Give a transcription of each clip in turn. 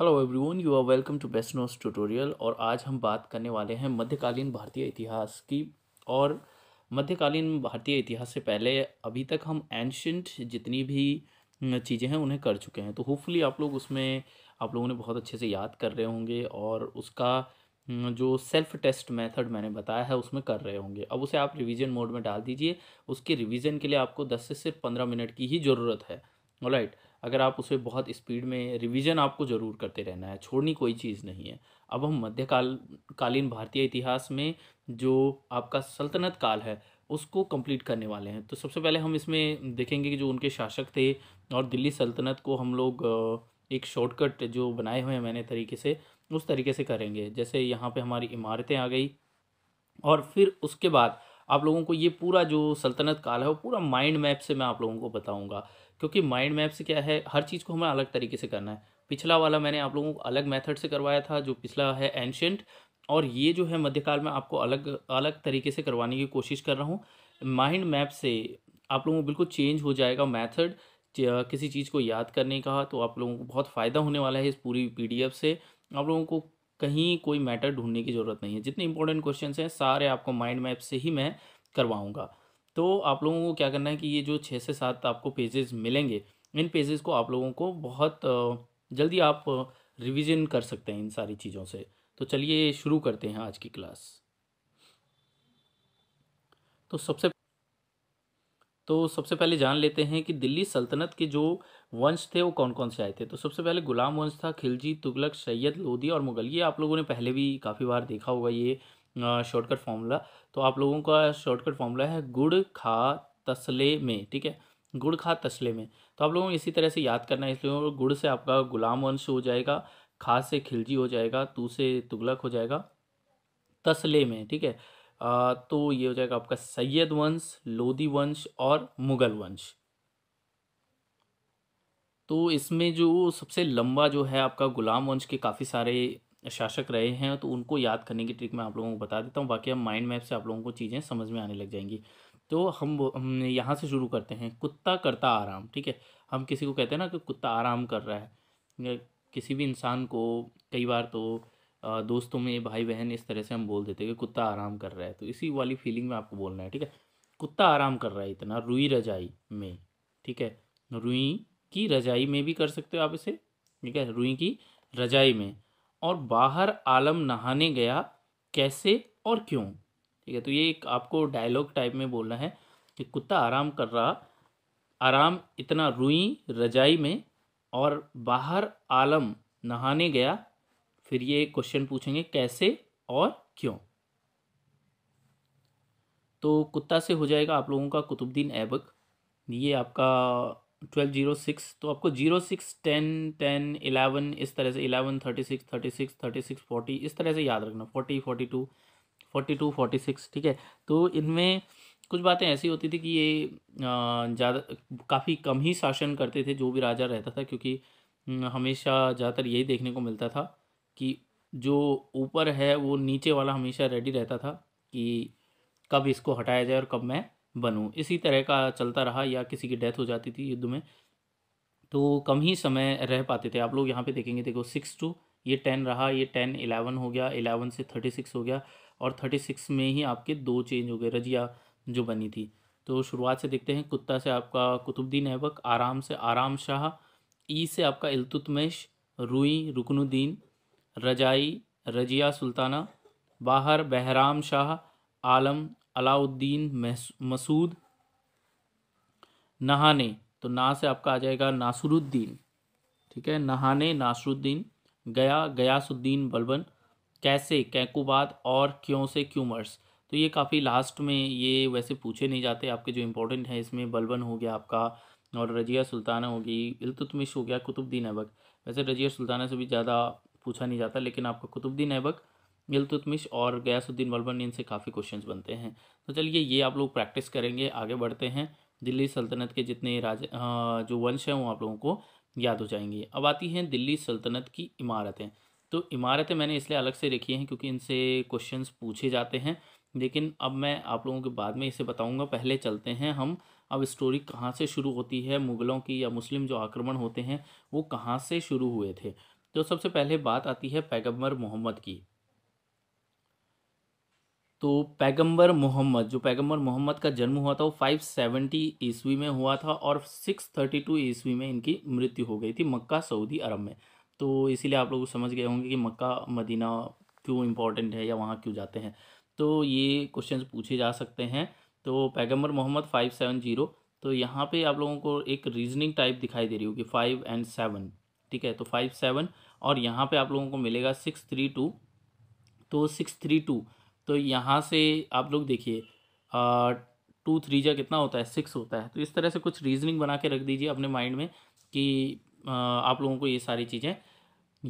Hello everyone you are welcome to best knows tutorial और आज हम बात करने वाले हैं मध्यकालीन भारतीय इतिहास की और मध्यकालीन भारतीय इतिहास से पहले अभी तक हम एंशंट जितनी भी चीज़ें हैं उन्हें कर चुके हैं तो होपफुली आप लोग उसमें आप लोगों ने बहुत अच्छे से याद कर रहे होंगे और उसका जो सेल्फ टेस्ट मेथड मैंने बताया है उसमें कर रहे होंगे अब उसे आप रिवीजन मोड में डाल दीजिए उसके रिवीजन के लिए आपको दस से सिर्फ पंद्रह मिनट की ही ज़रूरत है राइट right. अगर आप उसे बहुत स्पीड में रिवीजन आपको ज़रूर करते रहना है छोड़नी कोई चीज़ नहीं है अब हम मध्यकाल कालीन भारतीय इतिहास में जो आपका सल्तनत काल है उसको कंप्लीट करने वाले हैं तो सबसे पहले हम इसमें देखेंगे कि जो उनके शासक थे और दिल्ली सल्तनत को हम लोग एक शॉर्टकट जो बनाए हुए हैं मैंने तरीके से उस तरीके से करेंगे जैसे यहाँ पे हमारी इमारतें आ गई और फिर उसके बाद आप लोगों को ये पूरा जो सल्तनत काल है वो पूरा माइंड मैप से मैं आप लोगों को बताऊंगा क्योंकि माइंड मैप से क्या है हर चीज़ को हमें अलग तरीके से करना है पिछला वाला मैंने आप लोगों को अलग मेथड से करवाया था जो पिछला है एंशंट और ये जो है मध्यकाल में आपको अलग अलग तरीके से करवाने की कोशिश कर रहा हूँ माइंड मैप से आप लोगों को बिल्कुल चेंज हो जाएगा मैथड किसी चीज़ को याद करने का तो आप लोगों को बहुत फ़ायदा होने वाला है इस पूरी पी से आप लोगों को कहीं कोई मैटर ढूंढने की ज़रूरत नहीं है जितने इंपॉर्टेंट क्वेश्चन हैं सारे आपको माइंड मैप से ही मैं करवाऊँगा तो आप लोगों को क्या करना है कि ये जो छः से सात आपको पेजेस मिलेंगे इन पेजेस को आप लोगों को बहुत जल्दी आप रिवीजन कर सकते हैं इन सारी चीज़ों से तो चलिए शुरू करते हैं आज की क्लास तो सबसे तो सबसे पहले जान लेते हैं कि दिल्ली सल्तनत के जो वंश थे वो कौन कौन से आए थे तो सबसे पहले गुलाम वंश था खिलजी तुगलक सैयद लोधी और मुगल ये आप लोगों ने पहले भी काफ़ी बार देखा होगा ये शॉर्टकट फार्मूला तो आप लोगों का शॉर्टकट फार्मूला है गुड़ खा तसले में ठीक है गुड़ खा तसले में तो आप लोगों को इसी तरह से याद करना है इसलिए गुड़ से आपका गुलाम वंश हो जाएगा खा से खिलजी हो जाएगा तू से तुगलक हो जाएगा तसले में ठीक है आ, तो ये हो जाएगा आपका सैयद वंश लोधी वंश और मुगल वंश तो इसमें जो सबसे लंबा जो है आपका गुलाम वंश के काफ़ी सारे शासक रहे हैं तो उनको याद करने की ट्रिक मैं आप लोगों को बता देता हूँ बाकी अब माइंड मैप से आप लोगों को चीज़ें समझ में आने लग जाएंगी तो हम हम यहाँ से शुरू करते हैं कुत्ता करता आराम ठीक है हम किसी को कहते हैं ना कि कुत्ता आराम कर रहा है किसी भी इंसान को कई बार तो दोस्तों में भाई बहन इस तरह से हम बोल देते हैं कि कुत्ता आराम कर रहा है तो इसी वाली फीलिंग में आपको बोलना है ठीक है कुत्ता आराम कर रहा है इतना रुई रजाई में ठीक है रुई की रजाई में भी कर सकते हो आप इसे ठीक है रुई की रजाई में और बाहर आलम नहाने गया कैसे और क्यों ठीक है तो ये एक आपको डायलॉग टाइप में बोलना है कि कुत्ता आराम कर रहा आराम इतना रुई रजाई में और बाहर आलम नहाने गया फिर ये क्वेश्चन पूछेंगे कैसे और क्यों तो कुत्ता से हो जाएगा आप लोगों का कुतुबद्दीन ऐबक ये आपका ट्वेल्व जीरो सिक्स तो आपको zero six ten ten eleven इस तरह से eleven thirty six thirty six thirty six forty इस तरह से याद रखना forty forty two forty two forty six ठीक है तो इनमें कुछ बातें ऐसी होती थी कि ये ज़्यादा काफ़ी कम ही शासन करते थे जो भी राजा रहता था क्योंकि हमेशा ज़्यादातर यही देखने को मिलता था कि जो ऊपर है वो नीचे वाला हमेशा रेडी रहता था कि कब इसको हटाया जाए और कब मैं बनूँ इसी तरह का चलता रहा या किसी की डेथ हो जाती थी युद्ध में तो कम ही समय रह पाते थे आप लोग यहाँ पे देखेंगे देखो सिक्स टू ये टेन रहा ये टेन इलेवन हो गया इलेवन से थर्टी सिक्स हो गया और थर्टी सिक्स में ही आपके दो चेंज हो गए रजिया जो बनी थी तो शुरुआत से देखते हैं कुत्ता से आपका कुतुबद्दीन ऐबक आराम से आराम शाह ई से आपका इलतुतमश रुई रुकनुद्दीन रजाई रजिया सुल्ताना बाहर बहराम शाह आलम अलाउद्दीन मसूद नहाने तो ना से आपका आ जाएगा नासुरुद्दीन ठीक है नहाने नासुरुद्दीन गया गयासुद्दीन बलबन कैसे कैकुबाद और क्यों से क्यूमर्स तो ये काफ़ी लास्ट में ये वैसे पूछे नहीं जाते आपके जो इम्पोर्टेंट है इसमें बलबन हो गया आपका और रजिया सुल्ताना होगी इलतुतमिश हो गया कुतुबद्दीन ऐबक वैसे रजिया सुल्ताना से भी ज़्यादा पूछा नहीं जाता लेकिन आपका कुतुबद्दीन ऐबक गिलतुतमिश तो और गयासुद्दीन बलबन इनसे काफ़ी क्वेश्चन बनते हैं तो चलिए ये आप लोग प्रैक्टिस करेंगे आगे बढ़ते हैं दिल्ली सल्तनत के जितने राज जो वंश हैं वो आप लोगों को याद हो जाएंगे अब आती हैं दिल्ली सल्तनत की इमारतें तो इमारतें मैंने इसलिए अलग से रखी हैं क्योंकि इनसे क्वेश्चन पूछे जाते हैं लेकिन अब मैं आप लोगों के बाद में इसे बताऊँगा पहले चलते हैं हम अब स्टोरी कहाँ से शुरू होती है मुग़लों की या मुस्लिम जो आक्रमण होते हैं वो कहाँ से शुरू हुए थे तो सबसे पहले बात आती है पैगम्बर मोहम्मद की तो पैगंबर मोहम्मद जो पैगंबर मोहम्मद का जन्म हुआ था वो 570 ईस्वी में हुआ था और 632 ईस्वी में इनकी मृत्यु हो गई थी मक्का सऊदी अरब में तो इसीलिए आप लोग समझ गए होंगे कि मक्का मदीना क्यों इम्पोर्टेंट है या वहाँ क्यों जाते हैं तो ये क्वेश्चन पूछे जा सकते हैं तो पैगम्बर मोहम्मद फाइव सेवन जीरो तो यहाँ पे आप लोगों को एक रीजनिंग टाइप दिखाई दे रही होगी फाइव एंड सेवन ठीक है तो फाइव सेवन और यहाँ पे आप लोगों को मिलेगा सिक्स थ्री टू तो सिक्स थ्री टू तो यहाँ से आप लोग देखिए टू थ्री जा कितना होता है सिक्स होता है तो इस तरह से कुछ रीजनिंग बना के रख दीजिए अपने माइंड में कि आप लोगों को ये सारी चीज़ें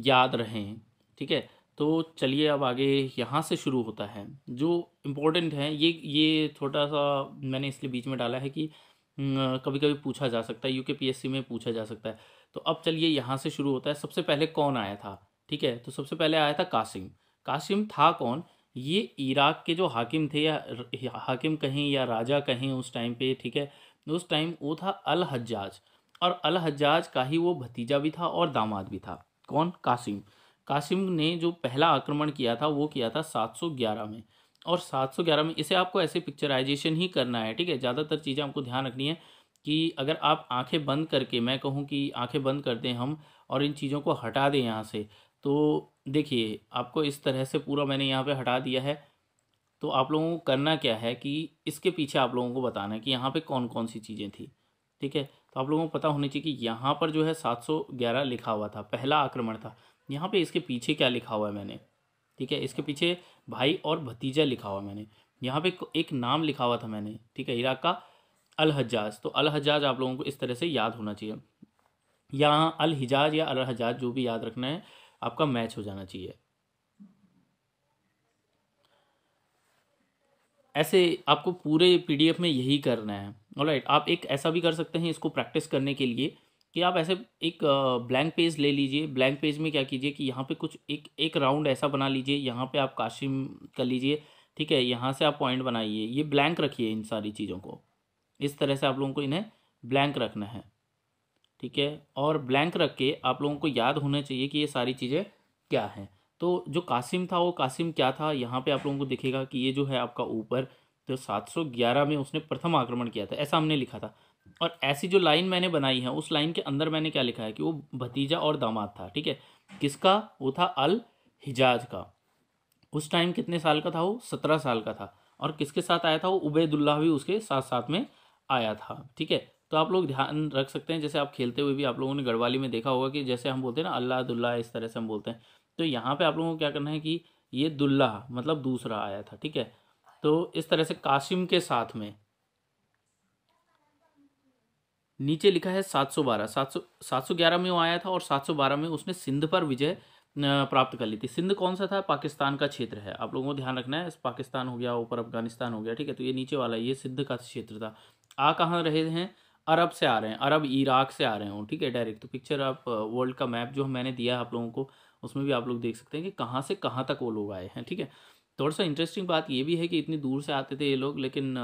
याद रहें ठीक है तो चलिए अब आगे यहाँ से शुरू होता है जो इम्पोर्टेंट है ये ये थोड़ा सा मैंने इसलिए बीच में डाला है कि कभी कभी पूछा जा सकता है यू के पी एस सी में पूछा जा सकता है तो अब चलिए यहाँ से शुरू होता है सबसे पहले कौन आया था ठीक है तो सबसे पहले आया था कासिम कासिम था कौन ये इराक के जो हाकिम थे या हाकिम कहें या राजा कहें उस टाइम पे ठीक है उस टाइम वो था अल हज्जाज और अल हज्जाज का ही वो भतीजा भी था और दामाद भी था कौन कासिम कासिम ने जो पहला आक्रमण किया था वो किया था 711 में और 711 में इसे आपको ऐसे पिक्चराइजेशन ही करना है ठीक है ज़्यादातर चीज़ें आपको ध्यान रखनी है कि अगर आप आंखें बंद करके मैं कहूँ कि आंखें बंद कर दें हम और इन चीज़ों को हटा दें यहाँ से तो देखिए आपको इस तरह से पूरा मैंने यहाँ पे हटा दिया है तो आप लोगों को करना क्या है कि इसके पीछे आप लोगों को बताना है कि यहाँ पे कौन कौन सी चीज़ें थी ठीक है तो आप लोगों को पता होनी चाहिए कि यहाँ पर जो है 711 लिखा हुआ था पहला आक्रमण था यहाँ पे इसके पीछे क्या लिखा हुआ है मैंने ठीक है इसके पीछे भाई और भतीजा लिखा हुआ मैंने यहाँ पर एक नाम लिखा हुआ था मैंने ठीक है इराक का अलहजाज तो अलहजाज आप लोगों को इस तरह से याद होना चाहिए यहाँ अल या अलहजाज जो भी याद रखना है आपका मैच हो जाना चाहिए ऐसे आपको पूरे पीडीएफ में यही करना है ऑलराइट आप एक ऐसा भी कर सकते हैं इसको प्रैक्टिस करने के लिए कि आप ऐसे एक ब्लैंक पेज ले लीजिए ब्लैंक पेज में क्या कीजिए कि यहाँ पे कुछ एक एक राउंड ऐसा बना लीजिए यहाँ पे आप काशिम कर लीजिए ठीक है यहाँ से आप पॉइंट बनाइए ये ब्लैंक रखिए इन सारी चीज़ों को इस तरह से आप लोगों को इन्हें ब्लैंक रखना है ठीक है और ब्लैंक रख के आप लोगों को याद होना चाहिए कि ये सारी चीज़ें क्या हैं तो जो कासिम था वो कासिम क्या था यहाँ पे आप लोगों को दिखेगा कि ये जो है आपका ऊपर तो 711 में उसने प्रथम आक्रमण किया था ऐसा हमने लिखा था और ऐसी जो लाइन मैंने बनाई है उस लाइन के अंदर मैंने क्या लिखा है कि वो भतीजा और दामाद था ठीक है किसका वो था अल हिजाज का उस टाइम कितने साल का था वो सत्रह साल का था और किसके साथ आया था वो उबैदुल्लाह भी उसके साथ साथ में आया था ठीक है तो आप लोग ध्यान रख सकते हैं जैसे आप खेलते हुए भी आप लोगों ने गढ़वाली में देखा होगा कि जैसे हम बोलते हैं ना अल्लाह दुल्ला इस तरह से हम बोलते हैं तो यहाँ पे आप लोगों को क्या करना है कि ये दुल्ला मतलब दूसरा आया था ठीक है तो इस तरह से कासिम के साथ में नीचे लिखा है सात सात सौ ग्यारह में वो आया था और बारह में उसने सिंध पर विजय प्राप्त कर ली थी सिंध कौन सा था पाकिस्तान का क्षेत्र है आप लोगों को ध्यान रखना है पाकिस्तान हो गया ऊपर अफगानिस्तान हो गया ठीक है तो ये नीचे वाला ये सिंध का क्षेत्र था आ कहाँ रहे हैं अरब से आ रहे हैं अरब इराक से आ रहे हों ठीक है डायरेक्ट तो पिक्चर आप वर्ल्ड का मैप जो मैंने दिया आप लोगों को उसमें भी आप लोग देख सकते हैं कि कहाँ से कहाँ तक वो लोग आए हैं ठीक है थोड़ा सा इंटरेस्टिंग बात ये भी है कि इतनी दूर से आते थे ये लोग लेकिन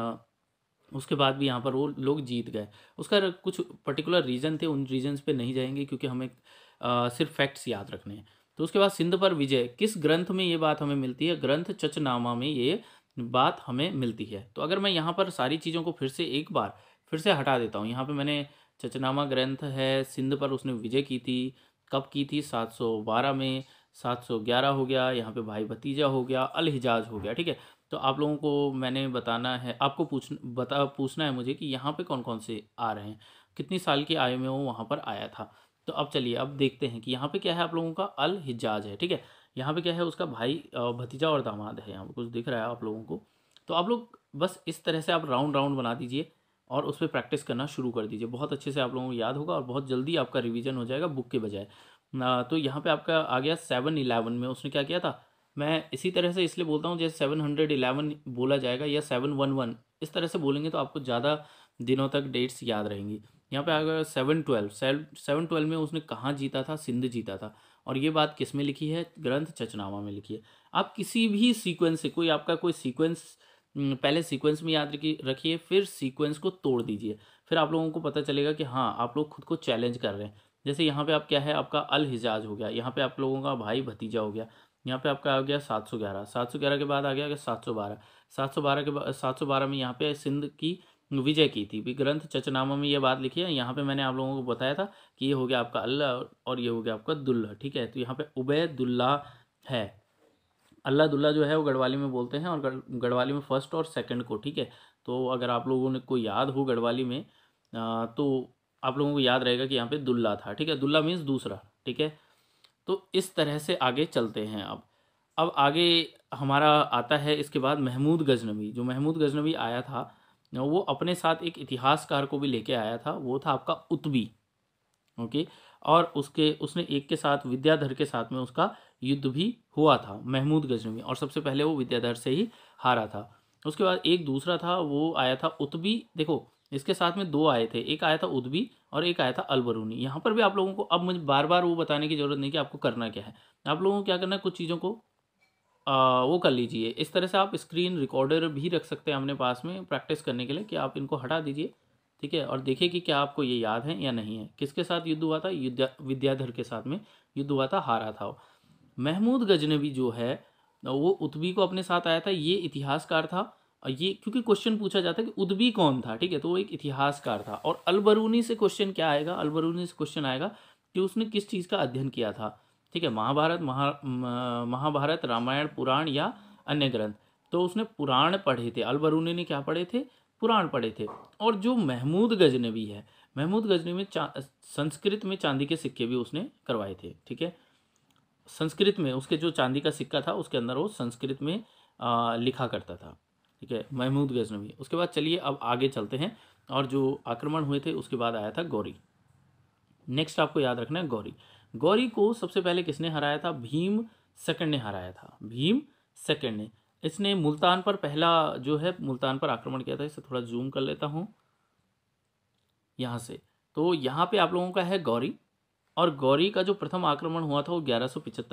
उसके बाद भी यहाँ पर वो लोग जीत गए उसका कुछ पर्टिकुलर रीज़न थे उन रीजन्स पे नहीं जाएंगे क्योंकि हमें आ, सिर्फ फैक्ट्स याद रखने हैं तो उसके बाद सिंध पर विजय किस ग्रंथ में ये बात हमें मिलती है ग्रंथ चचनामा में ये बात हमें मिलती है तो अगर मैं यहाँ पर सारी चीज़ों को फिर से एक बार फिर से हटा देता हूँ यहाँ पे मैंने चचनामा ग्रंथ है सिंध पर उसने विजय की थी कब की थी 712 में 711 हो गया यहाँ पे भाई भतीजा हो गया अल हिजाज हो गया ठीक है तो आप लोगों को मैंने बताना है आपको पूछ बता पूछना है मुझे कि यहाँ पे कौन कौन से आ रहे हैं कितनी साल की आयु में वो वहाँ पर आया था तो अब चलिए अब देखते हैं कि यहाँ पे क्या है आप लोगों का अल हिजाज है ठीक है यहाँ पे क्या है उसका भाई भतीजा और दामाद है यहाँ पे कुछ दिख रहा है आप लोगों को तो आप लोग बस इस तरह से आप राउंड राउंड बना दीजिए और उस पर प्रैक्टिस करना शुरू कर दीजिए बहुत अच्छे से आप लोगों को याद होगा और बहुत जल्दी आपका रिविज़न हो जाएगा बुक के बजाय तो यहाँ पे आपका आ गया सेवन इलेवन में उसने क्या किया था मैं इसी तरह से इसलिए बोलता हूँ जैसे सेवन हंड्रेड इलेवन बोला जाएगा या सेवन वन वन इस तरह से बोलेंगे तो आपको ज़्यादा दिनों तक डेट्स याद रहेंगी यहाँ पे आ गया सेवन ट्वेल्व सेवन ट्वेल्व में उसने कहाँ जीता था सिंध जीता था और ये बात किस में लिखी है ग्रंथ चचनामा में लिखी है आप किसी भी सीक्वेंस से कोई आपका कोई सीक्वेंस पहले सीक्वेंस में याद रखिए फिर सीक्वेंस को तोड़ दीजिए फिर आप लोगों को पता चलेगा कि हाँ आप लोग खुद को चैलेंज कर रहे हैं जैसे यहाँ पे आप क्या है आपका अल हिजाज हो गया यहाँ पे आप लोगों का भाई भतीजा हो गया यहाँ पे आपका आ गया सात सौ ग्यारह सात सौ ग्यारह के बाद आ गया सात सौ बारह सात सौ बारह के बाद सात सौ बारह में यहाँ पे सिंध की विजय की थी भी ग्रंथ चचनामा में ये बात लिखी है यहाँ पे मैंने आप लोगों को बताया था कि ये हो गया आपका अल्लाह और ये हो गया आपका दुल्ला ठीक है तो यहाँ पे उबैदुल्ला है अल्लाह दुल्ला जो है वो गढ़वाली में बोलते हैं और गढ़वाली में फर्स्ट और सेकंड को ठीक है तो अगर आप लोगों ने को याद हो गढ़वाली में आ, तो आप लोगों को याद रहेगा कि यहाँ पे दुल्ला था ठीक है दुल्ला मीन्स दूसरा ठीक है तो इस तरह से आगे चलते हैं अब अब आगे हमारा आता है इसके बाद महमूद गजनबी जो महमूद गजनबी आया था वो अपने साथ एक इतिहासकार को भी लेके आया था वो था आपका उतबी ओके और उसके उसने एक के साथ विद्याधर के साथ में उसका युद्ध भी हुआ था महमूद गजनवी और सबसे पहले वो विद्याधर से ही हारा था उसके बाद एक दूसरा था वो आया था उतबी देखो इसके साथ में दो आए थे एक आया था उदबी और एक आया था अलबरूनी यहाँ पर भी आप लोगों को अब मुझे बार बार वो बताने की ज़रूरत नहीं कि आपको करना क्या है आप लोगों को क्या करना है कुछ चीज़ों को आ, वो कर लीजिए इस तरह से आप स्क्रीन रिकॉर्डर भी रख सकते हैं अपने पास में प्रैक्टिस करने के लिए कि आप इनको हटा दीजिए ठीक है और देखिए कि क्या आपको ये याद है या नहीं है किसके साथ युद्ध हुआ था युद्ध विद्याधर के साथ में युद्ध हुआ था हारा था महमूद गजनबी जो है वो उतबी को अपने साथ आया था ये इतिहासकार था और ये क्योंकि क्वेश्चन पूछा जाता है कि उदबी कौन था ठीक है तो वो एक इतिहासकार था और अलबरूनी से क्वेश्चन क्या आएगा अलबरूनी से क्वेश्चन आएगा कि उसने किस चीज़ का अध्ययन किया था ठीक है महाभारत महा महाभारत रामायण पुराण या अन्य ग्रंथ तो उसने पुराण पढ़े थे अलबरूनी ने क्या पढ़े थे पुराण पढ़े थे और जो महमूद गजनबी है महमूद गजनबी में संस्कृत में चांदी के सिक्के भी उसने करवाए थे ठीक है संस्कृत में उसके जो चांदी का सिक्का था उसके अंदर वो संस्कृत में आ, लिखा करता था ठीक है महमूद गजनवी उसके बाद चलिए अब आगे चलते हैं और जो आक्रमण हुए थे उसके बाद आया था गौरी नेक्स्ट आपको याद रखना है गौरी गौरी को सबसे पहले किसने हराया था भीम सेकंड ने हराया था भीम सेकंड ने इसने मुल्तान पर पहला जो है मुल्तान पर आक्रमण किया था इसे थोड़ा जूम कर लेता हूँ यहाँ से तो यहाँ पे आप लोगों का है गौरी और गौरी का जो प्रथम आक्रमण हुआ था वो ग्यारह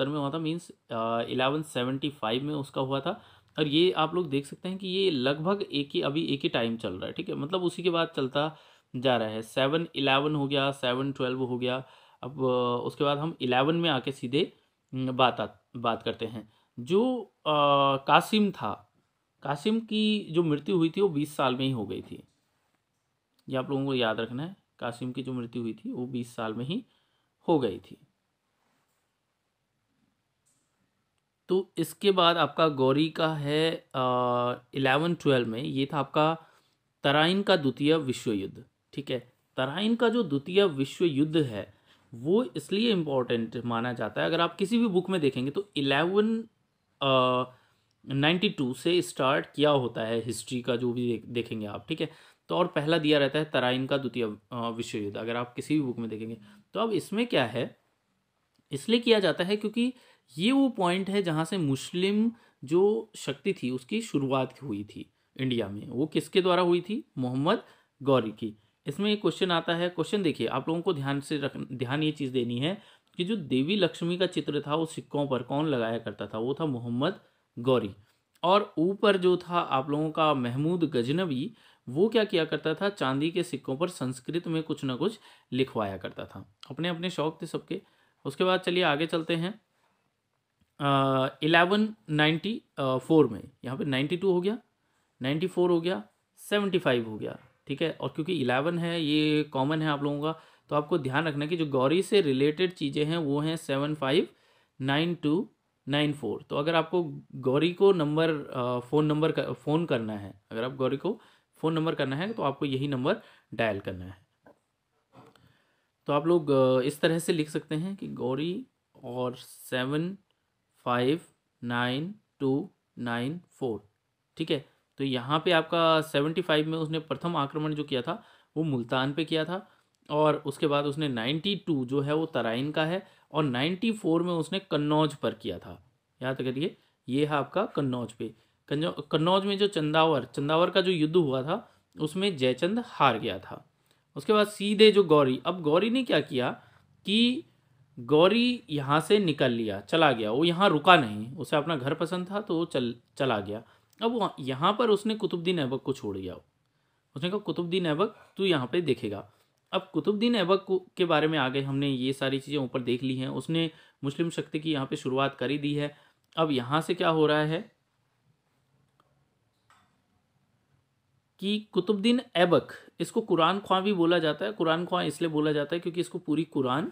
में हुआ था मीन्स इलेवन सेवेंटी फाइव में उसका हुआ था और ये आप लोग देख सकते हैं कि ये लगभग एक ही अभी एक ही टाइम चल रहा है ठीक है मतलब उसी के बाद चलता जा रहा है सेवन इलेवन हो गया सेवन ट्वेल्व हो गया अब उसके बाद हम इलेवन में आके सीधे बात आ, बात करते हैं जो आ, कासिम था कासिम की जो मृत्यु हुई थी वो बीस साल में ही हो गई थी ये आप लोगों को याद रखना है कासिम की जो मृत्यु हुई थी वो बीस साल में ही हो गई थी तो इसके बाद आपका गौरी का है इलेवन ट्वेल्व में ये था आपका तराइन का द्वितीय विश्व युद्ध ठीक है तराइन का जो द्वितीय विश्व युद्ध है वो इसलिए इम्पॉर्टेंट माना जाता है अगर आप किसी भी बुक में देखेंगे तो इलेवन नाइन्टी टू से स्टार्ट किया होता है हिस्ट्री का जो भी देखेंगे आप ठीक है तो और पहला दिया रहता है तराइन का द्वितीय विश्व युद्ध अगर आप किसी भी बुक में देखेंगे तो अब इसमें क्या है इसलिए किया जाता है क्योंकि ये वो पॉइंट है जहाँ से मुस्लिम जो शक्ति थी उसकी शुरुआत हुई थी इंडिया में वो किसके द्वारा हुई थी मोहम्मद गौरी की इसमें एक क्वेश्चन आता है क्वेश्चन देखिए आप लोगों को ध्यान से रख ध्यान ये चीज़ देनी है कि जो देवी लक्ष्मी का चित्र था वो सिक्कों पर कौन लगाया करता था वो था मोहम्मद गौरी और ऊपर जो था आप लोगों का महमूद गजनवी वो क्या किया करता था चांदी के सिक्कों पर संस्कृत में कुछ ना कुछ लिखवाया करता था अपने अपने शौक थे सबके उसके बाद चलिए आगे चलते हैं इलेवन नाइन्टी फोर में यहाँ पे नाइन्टी टू हो गया नाइन्टी फोर हो गया सेवेंटी फाइव हो गया ठीक है और क्योंकि इलेवन है ये कॉमन है आप लोगों का तो आपको ध्यान रखना कि जो गौरी से रिलेटेड चीज़ें हैं वो हैं seven five nine two nine four तो अगर आपको गौरी को नंबर फ़ोन नंबर फ़ोन करना है अगर आप गौरी को फ़ोन नंबर करना है तो आपको यही नंबर डायल करना है तो आप लोग इस तरह से लिख सकते हैं कि गौरी और seven five nine two nine four ठीक है तो यहाँ पे आपका सेवेंटी फाइव में उसने प्रथम आक्रमण जो किया था वो मुल्तान पे किया था और उसके बाद उसने नाइन्टी टू जो है वो तराइन का है और नाइन्टी फोर में उसने कन्नौज पर किया था याद करिए ये है आपका कन्नौज पे कन्नौज में जो चंदावर चंदावर का जो युद्ध हुआ था उसमें जयचंद हार गया था उसके बाद सीधे जो गौरी अब गौरी ने क्या किया कि गौरी यहाँ से निकल लिया चला गया वो यहाँ रुका नहीं उसे अपना घर पसंद था तो वो चल चला गया अब यहाँ पर उसने कुतुबद्दीन ऐबक को छोड़ दिया उसने कहा कुतुबद्दीन ऐबक तू यहाँ पे देखेगा अब कुतुबद्दीन ऐबक के बारे में आगे हमने ये सारी चीज़ें ऊपर देख ली हैं उसने मुस्लिम शक्ति की यहाँ पे शुरुआत कर ही दी है अब यहाँ से क्या हो रहा है कि कुतुबुद्दीन ऐबक इसको कुरान ख्वां भी बोला जाता है कुरान ख्वां इसलिए बोला जाता है क्योंकि इसको पूरी कुरान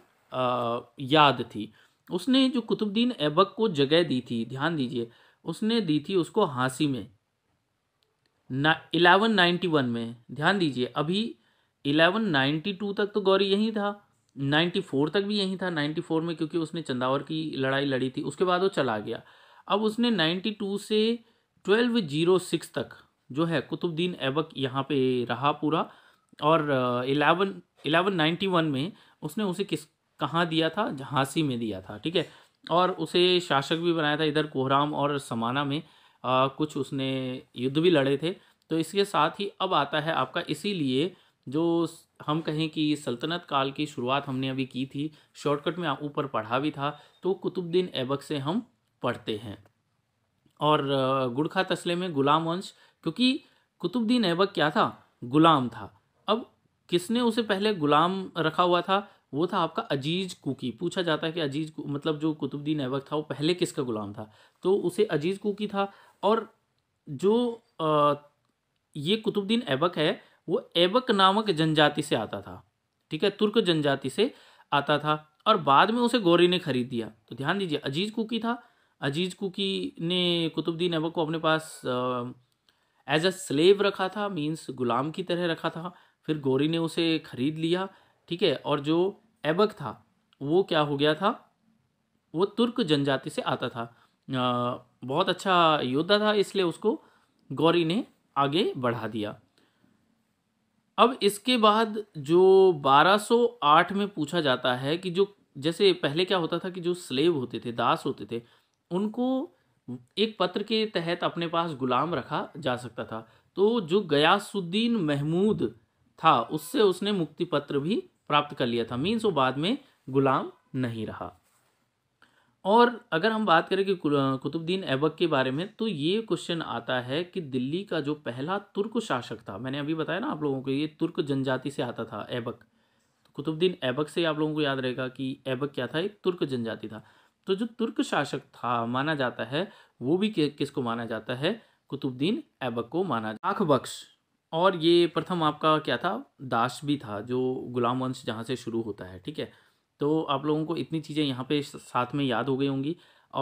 याद थी उसने जो कुतुबुद्दीन ऐबक को जगह दी थी ध्यान दीजिए उसने दी थी उसको हाँसी में ना इलेवन नाइन्टी वन में ध्यान दीजिए अभी इलेवन नाइन्टी टू तक तो गौरी यहीं था नाइन्टी फोर तक भी यहीं था नाइन्टी फोर में क्योंकि उसने चंदावर की लड़ाई लड़ी थी उसके बाद वो चला गया अब उसने नाइन्टी टू से ट्वेल्व जीरो सिक्स तक जो है कुतुबुद्दीन ऐबक यहाँ पे रहा पूरा और इलेवन इलेवन नाइन्टी वन में उसने उसे किस कहाँ दिया था झांसी में दिया था ठीक है और उसे शासक भी बनाया था इधर कोहराम और समाना में आ, कुछ उसने युद्ध भी लड़े थे तो इसके साथ ही अब आता है आपका इसीलिए जो हम कहें कि सल्तनत काल की शुरुआत हमने अभी की थी शॉर्टकट में ऊपर पढ़ा भी था तो कुतुबुद्दीन ऐबक से हम पढ़ते हैं और गुड़खा तस्ले में गुलाम वंश क्योंकि कुतुबद्दीन ऐबक क्या था गुलाम था अब किसने उसे पहले गुलाम रखा हुआ था वो था आपका अजीज कुकी पूछा जाता है कि अजीज मतलब जो कुतुबद्दीन ऐबक था वो पहले किसका गुलाम था तो उसे अजीज कुकी था और जो आ, ये कुतुबद्दीन ऐबक है वो ऐबक नामक जनजाति से आता था ठीक है तुर्क जनजाति से आता था और बाद में उसे गौरी ने खरीद दिया तो ध्यान दीजिए अजीज कुकी था अजीज कुकी ने कुतुबुद्दीन ऐबक को अपने पास एज अ स्लेव रखा था मीन्स गुलाम की तरह रखा था फिर गोरी ने उसे खरीद लिया ठीक है और जो ऐबक था वो क्या हो गया था वो तुर्क जनजाति से आता था आ, बहुत अच्छा योद्धा था इसलिए उसको गौरी ने आगे बढ़ा दिया अब इसके बाद जो 1208 में पूछा जाता है कि जो जैसे पहले क्या होता था कि जो स्लेव होते थे दास होते थे उनको एक पत्र के तहत अपने पास गुलाम रखा जा सकता था तो जो गयासुद्दीन महमूद था उससे उसने मुक्ति पत्र भी प्राप्त कर लिया था मीन्स वो बाद में गुलाम नहीं रहा और अगर हम बात करें कि कुतुबुद्दीन ऐबक के बारे में तो ये क्वेश्चन आता है कि दिल्ली का जो पहला तुर्क शासक था मैंने अभी बताया ना आप लोगों को ये तुर्क जनजाति से आता था ऐबक तो कुतुबुद्दीन ऐबक से आप लोगों को याद रहेगा कि ऐबक क्या था एक तुर्क जनजाति था तो जो तुर्क शासक था माना जाता है वो भी किसको माना जाता है कुतुबद्दीन ऐबक को माना जाता बख्श और ये प्रथम आपका क्या था दास भी था जो गुलाम वंश जहाँ से शुरू होता है ठीक है तो आप लोगों को इतनी चीज़ें यहाँ पे साथ में याद हो गई होंगी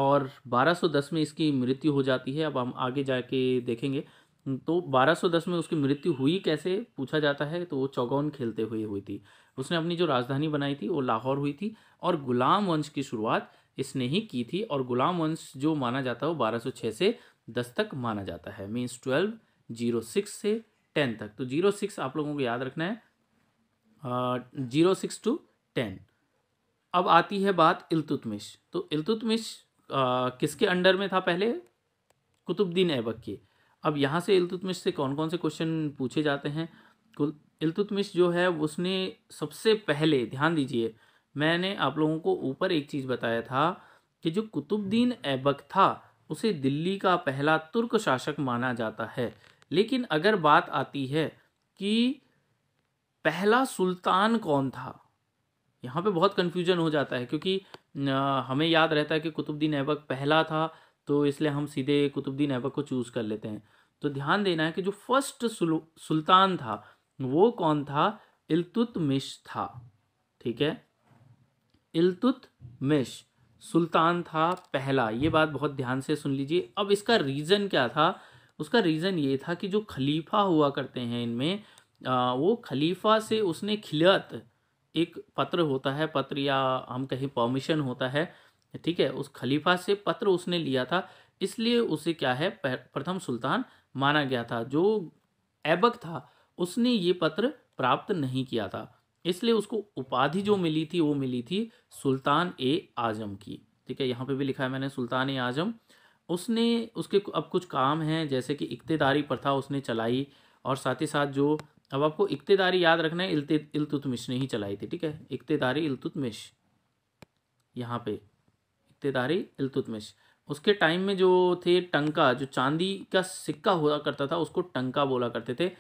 और 1210 में इसकी मृत्यु हो जाती है अब हम आगे जाके देखेंगे तो 1210 में उसकी मृत्यु हुई कैसे पूछा जाता है तो वो चौगौन खेलते हुए हुई थी उसने अपनी जो राजधानी बनाई थी वो लाहौर हुई थी और गुलाम वंश की शुरुआत इसने ही की थी और गुलाम वंश जो माना जाता है वो 1206 से दस तक माना जाता है मीन्स ट्वेल्व जीरो सिक्स से टेन तक तो जीरो सिक्स आप लोगों को याद रखना है जीरो सिक्स टू टेन अब आती है बात इलतुतमिश तो इलतुतमिश किसके अंडर में था पहले कुतुबद्दीन ऐबक के अब यहाँ से इलतुतमिश से कौन कौन से क्वेश्चन पूछे जाते हैं इलतुतमिश जो है उसने सबसे पहले ध्यान दीजिए मैंने आप लोगों को ऊपर एक चीज़ बताया था कि जो कुतुबद्दीन ऐबक था उसे दिल्ली का पहला तुर्क शासक माना जाता है लेकिन अगर बात आती है कि पहला सुल्तान कौन था यहाँ पे बहुत कन्फ्यूजन हो जाता है क्योंकि हमें याद रहता है कि कुतुबद्दीन ऐबक पहला था तो इसलिए हम सीधे कुतुबद्दीन ऐबक को चूज़ कर लेते हैं तो ध्यान देना है कि जो फर्स्ट सुल्तान था वो कौन था इलतुतमिश था ठीक है इलतुत मिश सुल्तान था पहला ये बात बहुत ध्यान से सुन लीजिए अब इसका रीज़न क्या था उसका रीज़न ये था कि जो खलीफा हुआ करते हैं इनमें वो खलीफा से उसने खिलत एक पत्र होता है पत्र या हम कहीं परमिशन होता है ठीक है उस खलीफा से पत्र उसने लिया था इसलिए उसे क्या है प्रथम सुल्तान माना गया था जो ऐबक था उसने ये पत्र प्राप्त नहीं किया था इसलिए उसको उपाधि जो मिली थी वो मिली थी सुल्तान ए आजम की ठीक है यहाँ पे भी लिखा है मैंने सुल्तान ए आजम उसने उसके अब कुछ काम हैं जैसे कि इकतेदारी प्रथा उसने चलाई और साथ ही साथ जो अब आपको इकतेदारी याद रखना है इल्ते इल्तुतमिश ने ही चलाई थी ठीक है इकतेदारी इल्तुतमिश यहाँ पे इकतेदारी इल्तुतमिश उसके टाइम में जो थे टंका जो चांदी का सिक्का हुआ करता था उसको टंका बोला करते थे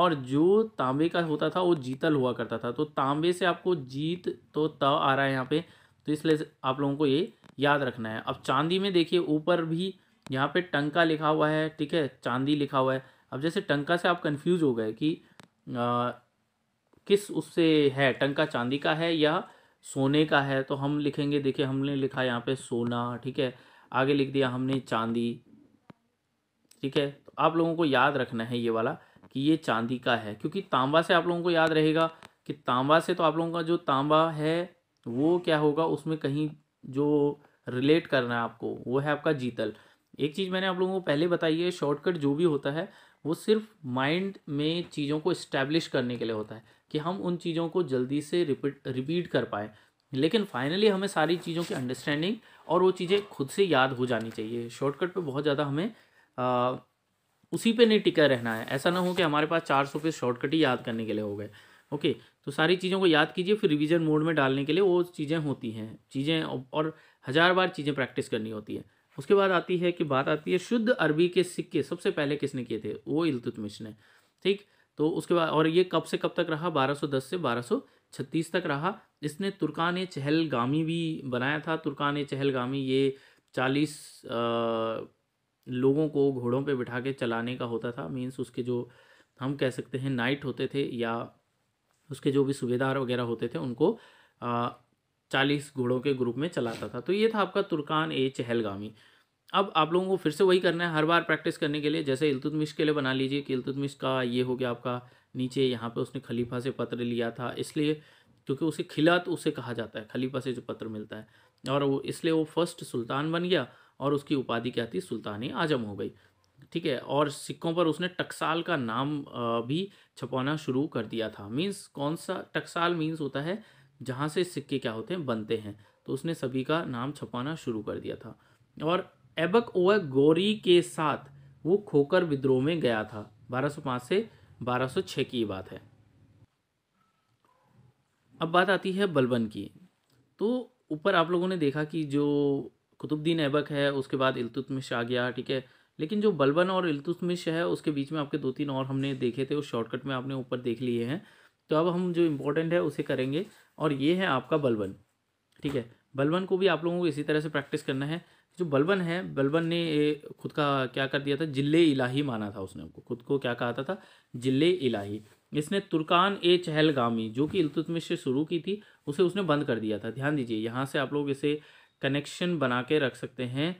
और जो तांबे का होता था वो जीतल हुआ करता था तो तांबे से आपको जीत तो त आ रहा है यहाँ पे तो इसलिए आप लोगों को ये याद रखना है अब चांदी में देखिए ऊपर भी यहाँ पे टंका लिखा हुआ है ठीक है चांदी लिखा हुआ है अब जैसे टंका से आप कंफ्यूज हो गए कि आ, किस उससे है टंका चांदी का है या सोने का है तो हम लिखेंगे देखिए हमने लिखा यहाँ पे सोना ठीक है आगे लिख दिया हमने चांदी ठीक है तो आप लोगों को याद रखना है ये वाला कि ये चांदी का है क्योंकि तांबा से आप लोगों को याद रहेगा कि तांबा से तो आप लोगों का जो तांबा है वो क्या होगा उसमें कहीं जो रिलेट करना है आपको वो है आपका जीतल एक चीज़ मैंने आप लोगों को पहले बताई है शॉर्टकट जो भी होता है वो सिर्फ माइंड में चीज़ों को इस्टेब्लिश करने के लिए होता है कि हम उन चीज़ों को जल्दी से रिपीट रिपीट कर पाए लेकिन फाइनली हमें सारी चीज़ों की अंडरस्टैंडिंग और वो चीज़ें खुद से याद हो जानी चाहिए शॉर्टकट पे बहुत ज़्यादा हमें आ, उसी पे नहीं टिका रहना है ऐसा ना हो कि हमारे पास चार सौ पे शॉर्टकट ही याद करने के लिए हो गए ओके तो सारी चीज़ों को याद कीजिए फिर रिविजन मोड में डालने के लिए वो चीज़ें होती हैं चीज़ें और हज़ार बार चीज़ें प्रैक्टिस करनी होती है उसके बाद आती है कि बात आती है शुद्ध अरबी के सिक्के सबसे पहले किसने किए थे वो इलतुतमिश ने ठीक तो उसके बाद और ये कब से कब तक रहा 1210 से 1236 तक रहा इसने तुर्कान चहलगामी भी बनाया था तुर्कान चहलगामी ये चालीस लोगों को घोड़ों पे बिठा के चलाने का होता था मीन्स उसके जो हम कह सकते हैं नाइट होते थे या उसके जो भी सूबेदार वगैरह होते थे उनको चालीस घोड़ों के ग्रुप में चलाता था तो ये था आपका तुर्कान ए चहलगामी अब आप लोगों को फिर से वही करना है हर बार प्रैक्टिस करने के लिए जैसे इल्तुतमिश के लिए बना लीजिए कि इल्तुतमिश का ये हो गया आपका नीचे यहाँ पे उसने खलीफा से पत्र लिया था इसलिए क्योंकि उसे खिलात उसे कहा जाता है खलीफा से जो पत्र मिलता है और वो इसलिए वो फर्स्ट सुल्तान बन गया और उसकी उपाधि क्या थी सुल्तान आजम हो गई ठीक है और सिक्कों पर उसने टकसाल का नाम भी छपाना शुरू कर दिया था मीन्स कौन सा टकसाल मीन्स होता है जहाँ से सिक्के क्या होते हैं बनते हैं तो उसने सभी का नाम छपाना शुरू कर दिया था और एबक ओ गोरी के साथ वो खोकर विद्रोह में गया था 1205 से 1206 की बात है अब बात आती है बलबन की तो ऊपर आप लोगों ने देखा कि जो कुतुबद्दीन ऐबक है उसके बाद इल्तुतमिश आ गया ठीक है लेकिन जो बलबन और इल्तुतमिश है उसके बीच में आपके दो तीन और हमने देखे थे उस शॉर्टकट में आपने ऊपर देख लिए हैं तो अब हम जो इम्पोर्टेंट है उसे करेंगे और ये है आपका बलबन ठीक है बलबन को भी आप लोगों को इसी तरह से प्रैक्टिस करना है जो बलबन है बलबन ने खुद का क्या कर दिया था जिल्ले इलाही माना था उसने उनको खुद को क्या कहा था जिल्ले इलाही इसने तुर्कान ए चहलगामी जो कि इल्तुतमिश से शुरू की थी उसे उसने बंद कर दिया था ध्यान दीजिए यहाँ से आप लोग इसे कनेक्शन बना के रख सकते हैं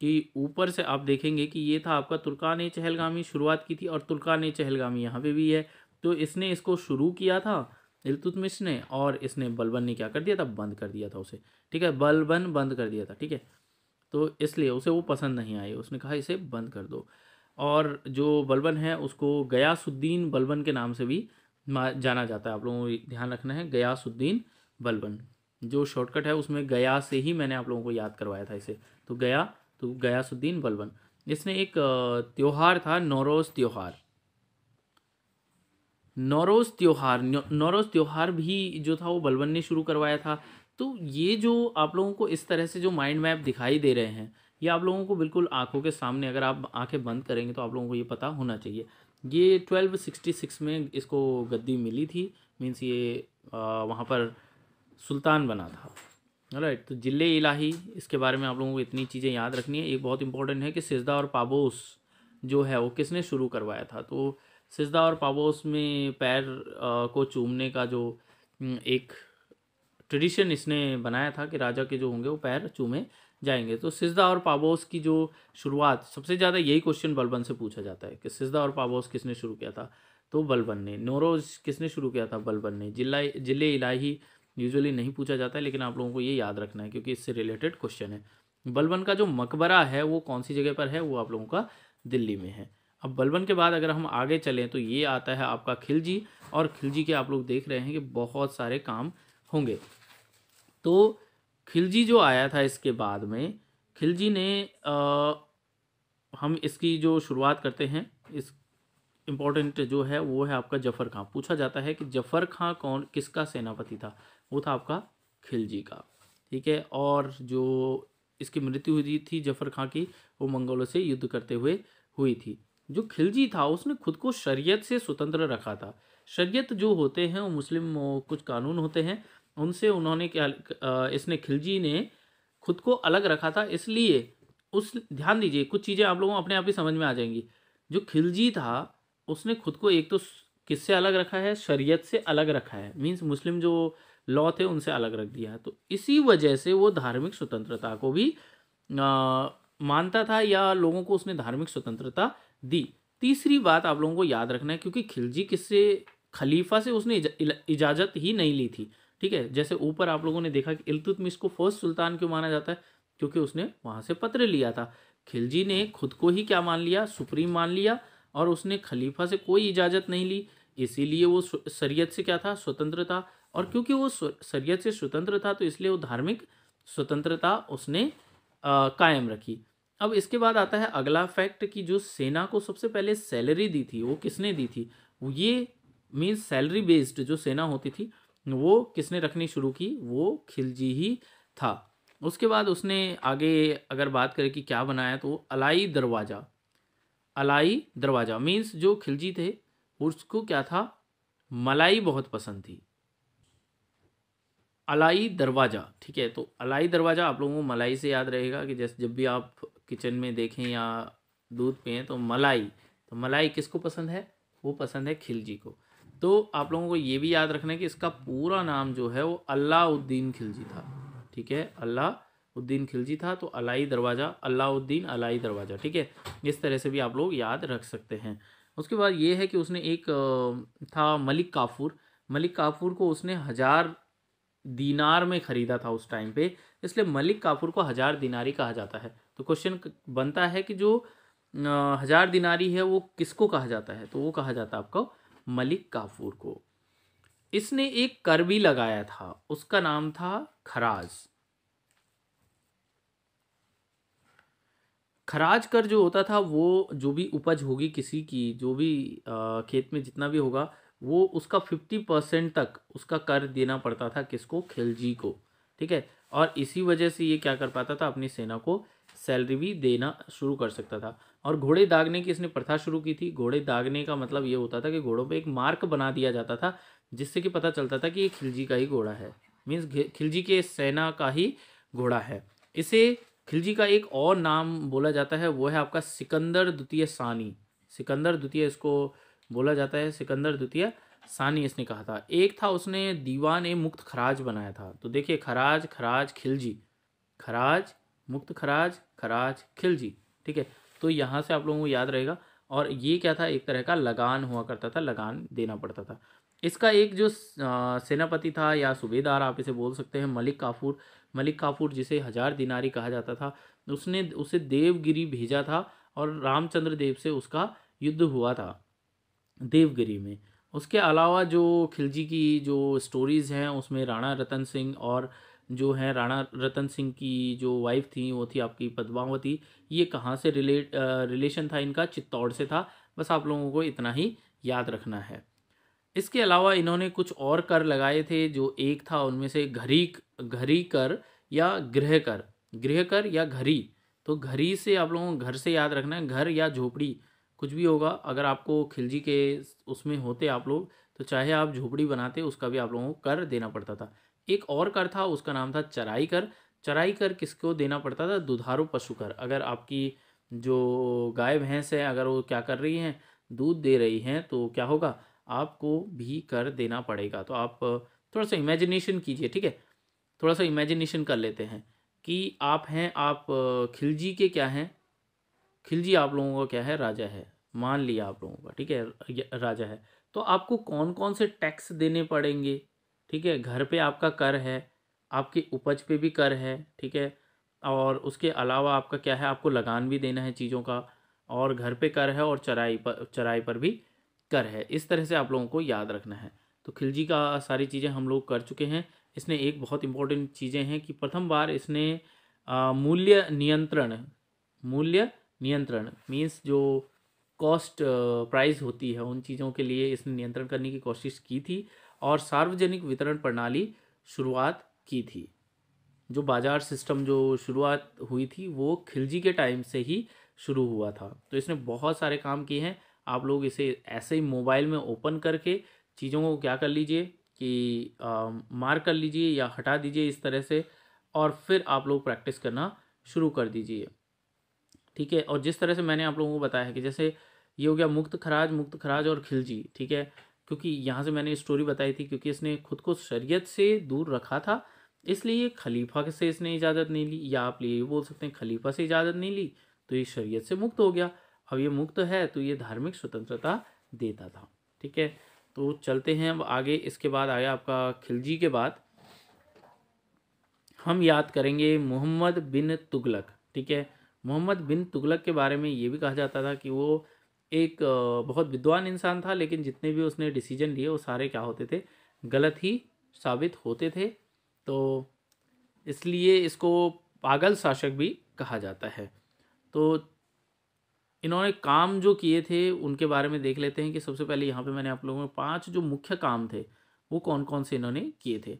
कि ऊपर से आप देखेंगे कि ये था आपका तुर्कान चहलगामी शुरुआत की थी और तुर्कान चहलगामी यहाँ पे भी है तो इसने इसको शुरू किया था इलतुतमिश ने और इसने बलबन ने क्या कर दिया था बंद कर दिया था उसे ठीक है बलबन बंद कर दिया था ठीक है तो इसलिए उसे वो पसंद नहीं आई उसने कहा इसे बंद कर दो और जो बलबन है उसको गयासुद्दीन बलबन के नाम से भी जाना जाता है आप लोगों को ध्यान रखना है गयासुद्दीन बलबन जो शॉर्टकट है उसमें गया से ही मैंने आप लोगों को याद करवाया था इसे तो गया तो गयासुद्दीन बलबन इसने एक त्यौहार था नौरोज त्यौहार नौरोज त्यौहार नौरोज त्यौहार भी जो था वो बलबन ने शुरू करवाया था तो ये जो आप लोगों को इस तरह से जो माइंड मैप दिखाई दे रहे हैं ये आप लोगों को बिल्कुल आंखों के सामने अगर आप आंखें बंद करेंगे तो आप लोगों को ये पता होना चाहिए ये 1266 में इसको गद्दी मिली थी मीन्स ये आ, वहाँ पर सुल्तान बना था राइट तो जिले इलाही इसके बारे में आप लोगों को इतनी चीज़ें याद रखनी है एक बहुत इंपॉर्टेंट है कि सिजदा और पाबोस जो है वो किसने शुरू करवाया था तो सिजदा और पाबोस में पैर को चूमने का जो एक ट्रेडिशन इसने बनाया था कि राजा के जो होंगे वो पैर चूमे जाएंगे तो सिजदा और पाबोस की जो शुरुआत सबसे ज़्यादा यही क्वेश्चन बलबन से पूछा जाता है कि सिजदा और पाबोस किसने शुरू किया था तो बलबन ने नोरोज किसने शुरू किया था बलबन ने जिला जिले इलाही यूजुअली नहीं पूछा जाता है लेकिन आप लोगों को ये याद रखना है क्योंकि इससे रिलेटेड क्वेश्चन है बलबन का जो मकबरा है वो कौन सी जगह पर है वो आप लोगों का दिल्ली में है अब बलबन के बाद अगर हम आगे चलें तो ये आता है आपका खिलजी और खिलजी के आप लोग देख रहे हैं कि बहुत सारे काम होंगे तो खिलजी जो आया था इसके बाद में खिलजी ने आ, हम इसकी जो शुरुआत करते हैं इस इम्पोर्टेंट जो है वो है आपका जफर खां पूछा जाता है कि जफर खां कौन किसका सेनापति था वो था आपका खिलजी का ठीक है और जो इसकी मृत्यु हुई थी जफर खां की वो मंगोलों से युद्ध करते हुए हुई थी जो खिलजी था उसने खुद को शरीयत से स्वतंत्र रखा था शरीयत जो होते हैं वो मुस्लिम कुछ कानून होते हैं उनसे उन्होंने क्या इसने खिलजी ने खुद को अलग रखा था इसलिए उस ध्यान दीजिए कुछ चीज़ें आप लोगों अपने आप ही समझ में आ जाएंगी जो खिलजी था उसने खुद को एक तो किससे अलग रखा है शरीयत से अलग रखा है मीन्स मुस्लिम जो लॉ थे उनसे अलग रख दिया तो इसी वजह से वो धार्मिक स्वतंत्रता को भी मानता था या लोगों को उसने धार्मिक स्वतंत्रता दी तीसरी बात आप लोगों को याद रखना है क्योंकि खिलजी किससे खलीफा से उसने इजाज़त ही नहीं ली थी ठीक है जैसे ऊपर आप लोगों ने देखा कि इलतुतमिश को फर्स्ट सुल्तान क्यों माना जाता है क्योंकि उसने वहाँ से पत्र लिया था खिलजी ने खुद को ही क्या मान लिया सुप्रीम मान लिया और उसने खलीफा से कोई इजाज़त नहीं ली इसीलिए वो शरीयत से क्या था स्वतंत्र था और हाँ। क्योंकि वो शरीयत से स्वतंत्र था तो इसलिए वो धार्मिक स्वतंत्रता उसने आ, कायम रखी अब इसके बाद आता है अगला फैक्ट कि जो सेना को सबसे पहले सैलरी दी थी वो किसने दी थी ये मीन्स सैलरी बेस्ड जो सेना होती थी वो किसने रखनी शुरू की वो खिलजी ही था उसके बाद उसने आगे अगर बात करें कि क्या बनाया तो अलाई दरवाज़ा अलाई दरवाज़ा मीन्स जो खिलजी थे उसको क्या था मलाई बहुत पसंद थी अलाई दरवाज़ा ठीक है तो अलाई दरवाज़ा आप लोगों को मलाई से याद रहेगा कि जैसे जब भी आप किचन में देखें या दूध पिए तो मलाई तो मलाई किसको पसंद है वो पसंद है खिलजी को तो आप लोगों को ये भी याद रखना है कि इसका पूरा नाम जो है वो अलाउद्दीन खिलजी था ठीक है अलाउद्दीन खिलजी था तो अलाई दरवाज़ा अलाउद्दीन अलाई दरवाज़ा ठीक है इस तरह से भी आप लोग याद रख सकते हैं उसके बाद ये है कि उसने एक था मलिक काफूर मलिक काफूर को उसने हज़ार दीनार में खरीदा था उस टाइम पे इसलिए मलिक काफूर को हज़ार दिनारी कहा जाता है तो क्वेश्चन बनता है कि जो हज़ार दिनारी है वो किसको कहा जाता है तो वो कहा जाता है आपको मलिक काफूर को इसने एक कर भी लगाया था उसका नाम था खराज खराज कर जो होता था वो जो भी उपज होगी किसी की जो भी खेत में जितना भी होगा वो उसका फिफ्टी परसेंट तक उसका कर देना पड़ता था किसको खिलजी को ठीक है और इसी वजह से ये क्या कर पाता था अपनी सेना को सैलरी भी देना शुरू कर सकता था और घोड़े दागने की इसने प्रथा शुरू की थी घोड़े दागने का मतलब ये होता था कि घोड़ों पे एक मार्क बना दिया जाता था जिससे कि पता चलता था कि ये खिलजी का ही घोड़ा है मीन्स खिलजी के सेना का ही घोड़ा है इसे खिलजी का एक और नाम बोला जाता है वो है आपका सिकंदर द्वितीय सानी सिकंदर द्वितीय इसको बोला जाता है सिकंदर द्वितीय सानी इसने कहा था एक था उसने दीवान ए मुक्त खराज बनाया था तो देखिए खराज खराज खिलजी खराज मुक्त खराज खराज खिलजी ठीक है तो यहाँ से आप लोगों को याद रहेगा और ये क्या था एक तरह का लगान हुआ करता था लगान देना पड़ता था इसका एक जो सेनापति था या सूबेदार आप इसे बोल सकते हैं मलिक काफूर मलिक काफूर जिसे हजार दिनारी कहा जाता था उसने उसे देवगिरी भेजा था और रामचंद्र देव से उसका युद्ध हुआ था देवगिरी में उसके अलावा जो खिलजी की जो स्टोरीज़ हैं उसमें राणा रतन सिंह और जो है राणा रतन सिंह की जो वाइफ थी वो थी आपकी पद्मावती ये कहाँ से रिलेट रिलेशन था इनका चित्तौड़ से था बस आप लोगों को इतना ही याद रखना है इसके अलावा इन्होंने कुछ और कर लगाए थे जो एक था उनमें से घरी घरी कर या गृह कर गृह कर या घरी तो घरी से आप लोगों को घर से याद रखना है घर या झोपड़ी कुछ भी होगा अगर आपको खिलजी के उसमें होते आप लोग तो चाहे आप झोपड़ी बनाते उसका भी आप लोगों को कर देना पड़ता था एक और कर था उसका नाम था चराई कर चराई कर किसको देना पड़ता था दुधारू पशु कर अगर आपकी जो गाय भैंस है अगर वो क्या कर रही हैं दूध दे रही हैं तो क्या होगा आपको भी कर देना पड़ेगा तो आप थोड़ा सा इमेजिनेशन कीजिए ठीक है थोड़ा सा इमेजिनेशन कर लेते हैं कि आप हैं आप खिलजी के क्या हैं खिलजी आप लोगों का क्या है राजा है मान लिया आप लोगों का ठीक है राजा है तो आपको कौन कौन से टैक्स देने पड़ेंगे ठीक है घर पे आपका कर है आपकी उपज पे भी कर है ठीक है और उसके अलावा आपका क्या है आपको लगान भी देना है चीज़ों का और घर पे कर है और चराई पर चराई पर भी कर है इस तरह से आप लोगों को याद रखना है तो खिलजी का सारी चीज़ें हम लोग कर चुके हैं इसने एक बहुत इंपॉर्टेंट चीज़ें हैं कि प्रथम बार इसने मूल्य नियंत्रण मूल्य नियंत्रण मीन्स जो कॉस्ट प्राइस uh, होती है उन चीज़ों के लिए इसने नियंत्रण करने की कोशिश की थी और सार्वजनिक वितरण प्रणाली शुरुआत की थी जो बाजार सिस्टम जो शुरुआत हुई थी वो खिलजी के टाइम से ही शुरू हुआ था तो इसने बहुत सारे काम किए हैं आप लोग इसे ऐसे ही मोबाइल में ओपन करके चीज़ों को क्या कर लीजिए कि आ, um, मार कर लीजिए या हटा दीजिए इस तरह से और फिर आप लोग प्रैक्टिस करना शुरू कर दीजिए ठीक है और जिस तरह से मैंने आप लोगों को बताया है कि जैसे ये हो गया मुक्त खराज मुक्त खराज और खिलजी ठीक है क्योंकि यहाँ से मैंने स्टोरी बताई थी क्योंकि इसने खुद को शरीयत से दूर रखा था इसलिए खलीफा से इसने इजाज़त नहीं ली या आप ये बोल सकते हैं खलीफा से इजाज़त नहीं ली तो ये शरीयत से मुक्त हो गया अब ये मुक्त है तो ये धार्मिक स्वतंत्रता देता था ठीक है तो चलते हैं अब आगे इसके बाद आया आपका खिलजी के बाद हम याद करेंगे मोहम्मद बिन तुगलक ठीक है मोहम्मद बिन तुगलक के बारे में ये भी कहा जाता था कि वो एक बहुत विद्वान इंसान था लेकिन जितने भी उसने डिसीजन लिए वो सारे क्या होते थे गलत ही साबित होते थे तो इसलिए इसको पागल शासक भी कहा जाता है तो इन्होंने काम जो किए थे उनके बारे में देख लेते हैं कि सबसे पहले यहाँ पे मैंने आप लोगों में पांच जो मुख्य काम थे वो कौन कौन से इन्होंने किए थे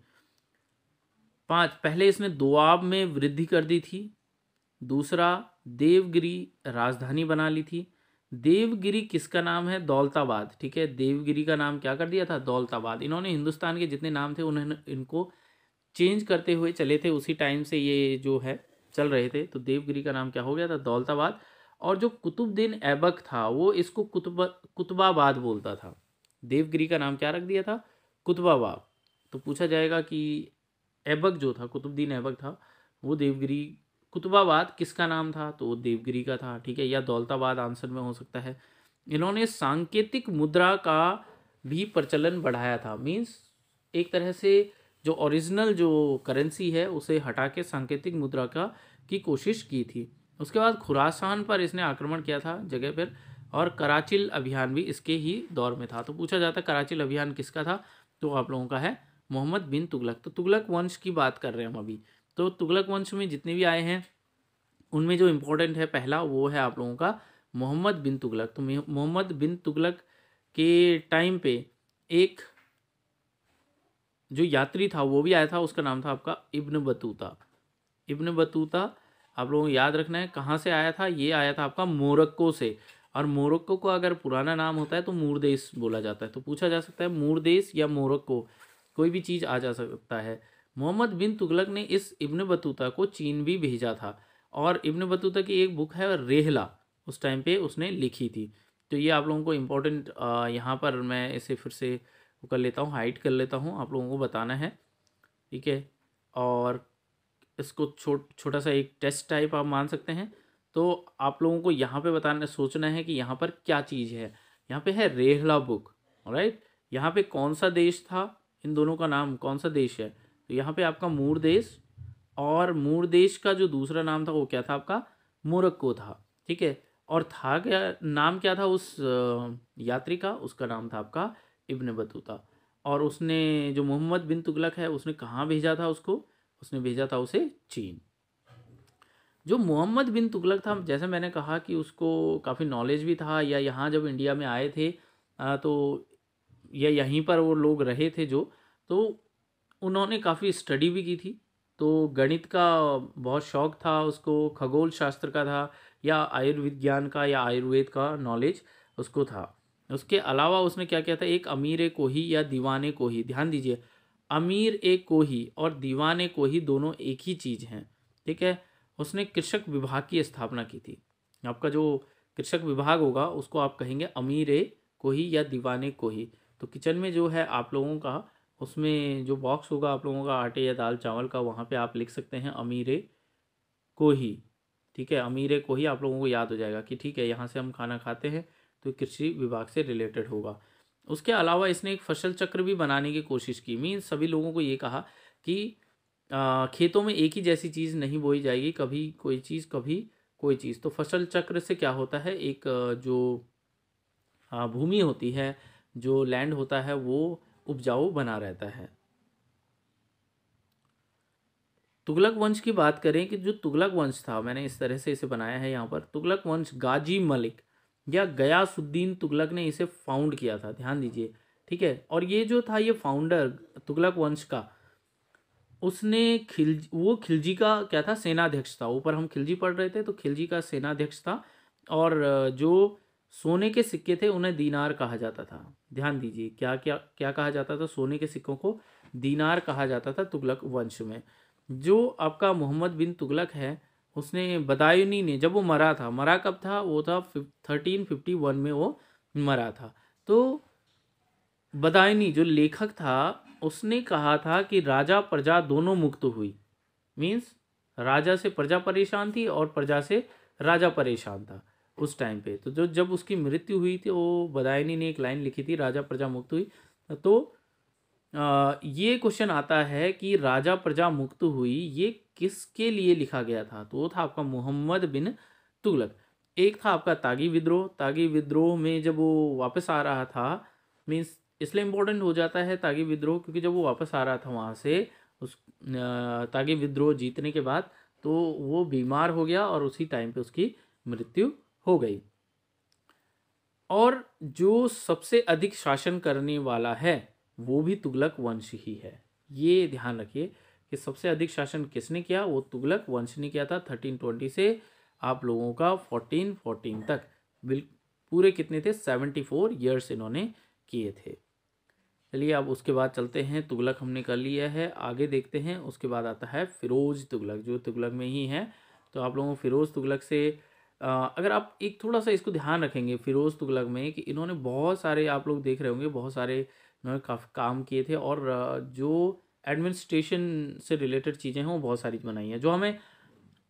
पांच पहले इसने दोआब में वृद्धि कर दी थी दूसरा देवगिरी राजधानी बना ली थी देवगिरी किसका नाम है दौलताबाद ठीक है देवगिरी का नाम क्या कर दिया था दौलताबाद इन्होंने हिंदुस्तान के जितने नाम थे उन्होंने इनको चेंज करते हुए चले थे उसी टाइम से ये जो है चल रहे थे तो देवगिरी का नाम क्या हो गया था दौलताबाद और जो कुतुबुद्दीन ऐबक था वो इसको कुतुब कुतुबाबाद बोलता था देवगिरी का नाम क्या रख दिया था कुतुबाबाद तो पूछा जाएगा कि ऐबक जो था कुतुबुद्दीन ऐबक था वो देवगिरी कुतुबाबाद किसका नाम था तो वो देवगिरी का था ठीक है या दौलताबाद आंसर में हो सकता है इन्होंने सांकेतिक मुद्रा का भी प्रचलन बढ़ाया था मीन्स एक तरह से जो ओरिजिनल जो करेंसी है उसे हटा के सांकेतिक मुद्रा का की कोशिश की थी उसके बाद खुरासान पर इसने आक्रमण किया था जगह पर और कराचिल अभियान भी इसके ही दौर में था तो पूछा जाता कराचिल अभियान किसका था तो आप लोगों का है मोहम्मद बिन तुगलक तो तुगलक वंश की बात कर रहे हैं हम अभी तो तुगलक वंश में जितने भी आए हैं उनमें जो इम्पोर्टेंट है पहला वो है आप लोगों का मोहम्मद बिन तुगलक तो मोहम्मद बिन तुगलक के टाइम पे एक जो यात्री था वो भी आया था उसका नाम था आपका इब्न बतूता इब्न बतूता आप लोगों को याद रखना है कहाँ से आया था ये आया था आपका मोरक्को से और मोरक्को का अगर पुराना नाम होता है तो मूरदेश बोला जाता है तो पूछा जा सकता है मूरदेश या मोरक्को कोई भी चीज़ आ जा सकता है मोहम्मद बिन तुगलक ने इस इब्न बतूता को चीन भी भेजा था और इब्न बतूता की एक बुक है रेहला उस टाइम पे उसने लिखी थी तो ये आप लोगों को इम्पोर्टेंट यहाँ पर मैं इसे फिर से कर लेता हूँ हाइट कर लेता हूँ आप लोगों को बताना है ठीक है और इसको छोट छोटा सा एक टेस्ट टाइप आप मान सकते हैं तो आप लोगों को यहाँ पे बताना सोचना है कि यहाँ पर क्या चीज़ है यहाँ पे है रेहला बुक राइट यहाँ पे कौन सा देश था इन दोनों का नाम कौन सा देश है तो यहाँ पे आपका मूर देश और मूर देश का जो दूसरा नाम था वो क्या था आपका मोरक्को था ठीक है और था क्या नाम क्या था उस यात्री का उसका नाम था आपका इब्न बतूता और उसने जो मोहम्मद बिन तुगलक है उसने कहाँ भेजा था उसको उसने भेजा था उसे चीन जो मोहम्मद बिन तुगलक था जैसे मैंने कहा कि उसको काफ़ी नॉलेज भी था या यहाँ जब इंडिया में आए थे तो या यहीं पर वो लोग रहे थे जो तो उन्होंने काफ़ी स्टडी भी की थी तो गणित का बहुत शौक था उसको खगोल शास्त्र का था या आयुर्विज्ञान का या आयुर्वेद का नॉलेज उसको था उसके अलावा उसने क्या किया था एक अमीर को ही या दीवाने को ही ध्यान दीजिए अमीर एक को ही और दीवाने को ही दोनों एक ही चीज़ हैं ठीक है उसने कृषक विभाग की स्थापना की थी आपका जो कृषक विभाग होगा उसको आप कहेंगे अमीर को ही या दीवाने को ही तो किचन में जो है आप लोगों का उसमें जो बॉक्स होगा आप लोगों का आटे या दाल चावल का वहाँ पे आप लिख सकते हैं अमीरे को ही ठीक है अमीरे को ही आप लोगों को याद हो जाएगा कि ठीक है यहाँ से हम खाना खाते हैं तो कृषि विभाग से रिलेटेड होगा उसके अलावा इसने एक फसल चक्र भी बनाने की कोशिश की मीन सभी लोगों को ये कहा कि आ, खेतों में एक ही जैसी चीज़ नहीं बोई जाएगी कभी कोई चीज़ कभी कोई चीज़ तो फसल चक्र से क्या होता है एक जो भूमि होती है जो लैंड होता है वो उपजाऊ बना रहता है तुगलक वंश की बात करें कि जो तुगलक वंश था मैंने इस तरह से इसे बनाया है यहाँ पर तुगलक वंश गाजी मलिक या गयासुद्दीन तुगलक ने इसे फाउंड किया था ध्यान दीजिए ठीक है और ये जो था ये फाउंडर तुगलक वंश का उसने खिल वो खिलजी का क्या था सेनाध्यक्ष था ऊपर हम खिलजी पढ़ रहे थे तो खिलजी का सेनाध्यक्ष था और जो सोने के सिक्के थे उन्हें दीनार कहा जाता था ध्यान दीजिए क्या क्या क्या कहा जाता था सोने के सिक्कों को दीनार कहा जाता था तुगलक वंश में जो आपका मोहम्मद बिन तुगलक है उसने बदायूनी ने जब वो मरा था मरा कब था वो था थर्टीन फिफ्टी वन में वो मरा था तो बदायूनी जो लेखक था उसने कहा था कि राजा प्रजा दोनों मुक्त हुई मीन्स राजा से प्रजा परेशान थी और प्रजा से राजा परेशान था उस टाइम पे तो जो जब उसकी मृत्यु हुई थी वो बदायनी ने एक लाइन लिखी थी राजा प्रजा मुक्त हुई तो आ, ये क्वेश्चन आता है कि राजा प्रजा मुक्त हुई ये किसके लिए लिखा गया था तो वो था आपका मोहम्मद बिन तुगलक एक था आपका तागी विद्रोह तागी विद्रोह में जब वो वापस आ रहा था मीन्स इसलिए इम्पोर्टेंट हो जाता है तागी विद्रोह क्योंकि जब वो वापस आ रहा था वहाँ से उस तागी विद्रोह जीतने के बाद तो वो बीमार हो गया और उसी टाइम पे उसकी मृत्यु हो गई और जो सबसे अधिक शासन करने वाला है वो भी तुगलक वंश ही है ये ध्यान रखिए कि सबसे अधिक शासन किसने किया वो तुगलक वंश ने किया था थर्टीन ट्वेंटी से आप लोगों का फोर्टीन फोर्टीन तक बिल पूरे कितने थे सेवेंटी फोर ईयर्स इन्होंने किए थे चलिए अब उसके बाद चलते हैं तुगलक हमने कर लिया है आगे देखते हैं उसके बाद आता है फिरोज तुगलक जो तुगलक में ही है तो आप लोगों फिरोज तुगलक से अगर आप एक थोड़ा सा इसको ध्यान रखेंगे फिरोज़ तुगलक में कि इन्होंने बहुत सारे आप लोग देख रहे होंगे बहुत सारे इन्होंने काफ़ी काम किए थे और जो एडमिनिस्ट्रेशन से रिलेटेड चीज़ें हैं वो बहुत सारी बनाई हैं जो हमें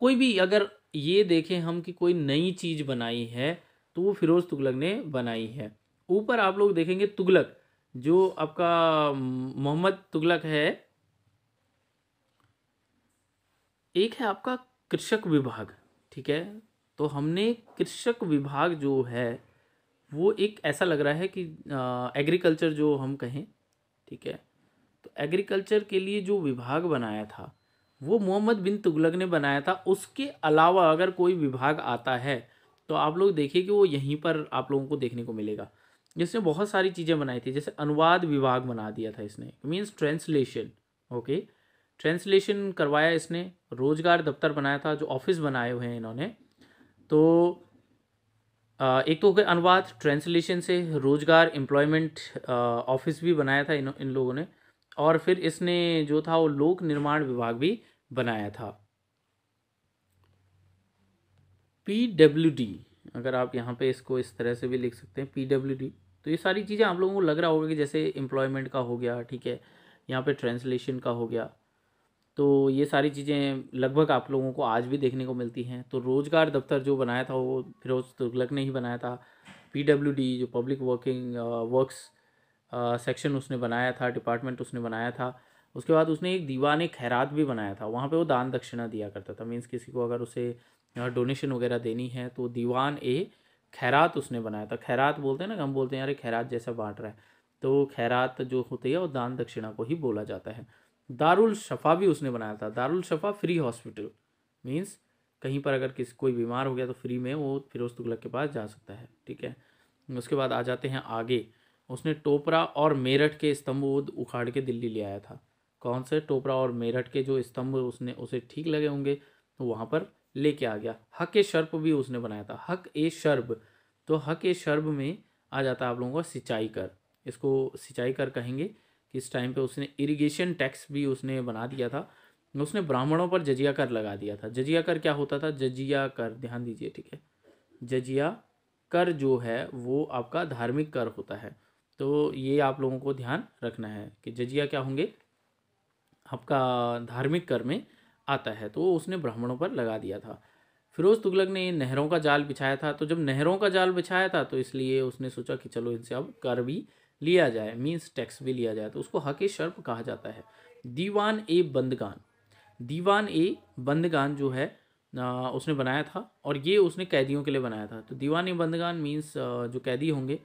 कोई भी अगर ये देखें हम कि कोई नई चीज़ बनाई है तो वो फिरोज़ तुगलक ने बनाई है ऊपर आप लोग देखेंगे तुगलक जो आपका मोहम्मद तुगलक है एक है आपका कृषक विभाग ठीक है तो हमने कृषक विभाग जो है वो एक ऐसा लग रहा है कि एग्रीकल्चर जो हम कहें ठीक है तो एग्रीकल्चर के लिए जो विभाग बनाया था वो मोहम्मद बिन तुगलक ने बनाया था उसके अलावा अगर कोई विभाग आता है तो आप लोग देखिए कि वो यहीं पर आप लोगों को देखने को मिलेगा जिसने बहुत सारी चीज़ें बनाई थी जैसे अनुवाद विभाग बना दिया था इसने मीन्स ट्रांसलेशन ओके ट्रांसलेशन करवाया इसने रोजगार दफ्तर बनाया था जो ऑफिस बनाए हुए हैं इन्होंने तो एक तो हो गया अनुवाद ट्रांसलेशन से रोज़गार एम्प्लॉयमेंट ऑफिस भी बनाया था इन इन लोगों ने और फिर इसने जो था वो लोक निर्माण विभाग भी बनाया था पी डब्ल्यू डी अगर आप यहाँ पे इसको इस तरह से भी लिख सकते हैं पी डब्ल्यू डी तो ये सारी चीज़ें आप लोगों को लग रहा होगा कि जैसे एम्प्लॉयमेंट का हो गया ठीक है यहाँ पे ट्रांसलेशन का हो गया तो ये सारी चीज़ें लगभग आप लोगों को आज भी देखने को मिलती हैं तो रोज़गार दफ्तर जो बनाया था वो फिरोज तुगलक ने ही बनाया था पी जो पब्लिक वर्किंग वर्क्स सेक्शन उसने बनाया था डिपार्टमेंट उसने बनाया था उसके बाद उसने एक दीवान खैरात भी बनाया था वहाँ पे वो दान दक्षिणा दिया करता था मीन्स किसी को अगर उसे डोनेशन वगैरह देनी है तो दीवान ए खैरात उसने बनाया था खैरात बोलते हैं ना हम बोलते हैं यार खैरात जैसा बांट रहा है तो खैरात जो होती है वो दान दक्षिणा को ही बोला जाता है दारुल शफा भी उसने बनाया था Darul Shafa free hospital means कहीं पर अगर किसी कोई बीमार हो गया तो फ्री में वो फिरोज तुगलक के पास जा सकता है ठीक है उसके बाद आ जाते हैं आगे उसने टोपरा और मेरठ के स्तंभ उखाड़ के दिल्ली ले आया था कौन से टोपरा और मेरठ के जो स्तंभ उसने उसे ठीक लगे होंगे तो वहाँ पर लेके आ गया हक ए शर्प भी उसने बनाया था हक ए शर्ब तो हक ए शर्ब में आ जाता है आप लोगों का सिंचाई कर इसको सिंचाई कर कहेंगे किस टाइम पे उसने इरिगेशन टैक्स भी उसने बना दिया था उसने ब्राह्मणों पर जजिया कर लगा दिया था जजिया कर क्या होता था जजिया कर ध्यान दीजिए ठीक है जजिया कर जो है वो आपका धार्मिक कर होता है तो ये आप लोगों को ध्यान रखना है कि जजिया क्या होंगे आपका धार्मिक कर में आता है तो उसने ब्राह्मणों पर लगा दिया था फिरोज तुगलक ने नहरों का जाल बिछाया था तो जब नहरों का जाल बिछाया था तो इसलिए उसने सोचा कि चलो इनसे अब कर भी लिया जाए मीन्स टैक्स भी लिया जाए तो उसको हक शर्फ कहा जाता है दीवान ए बंदगान दीवान ए बंदगान जो है आ, उसने बनाया था और ये उसने कैदियों के लिए बनाया था तो दीवान ए बंदगान मीन्स जो कैदी होंगे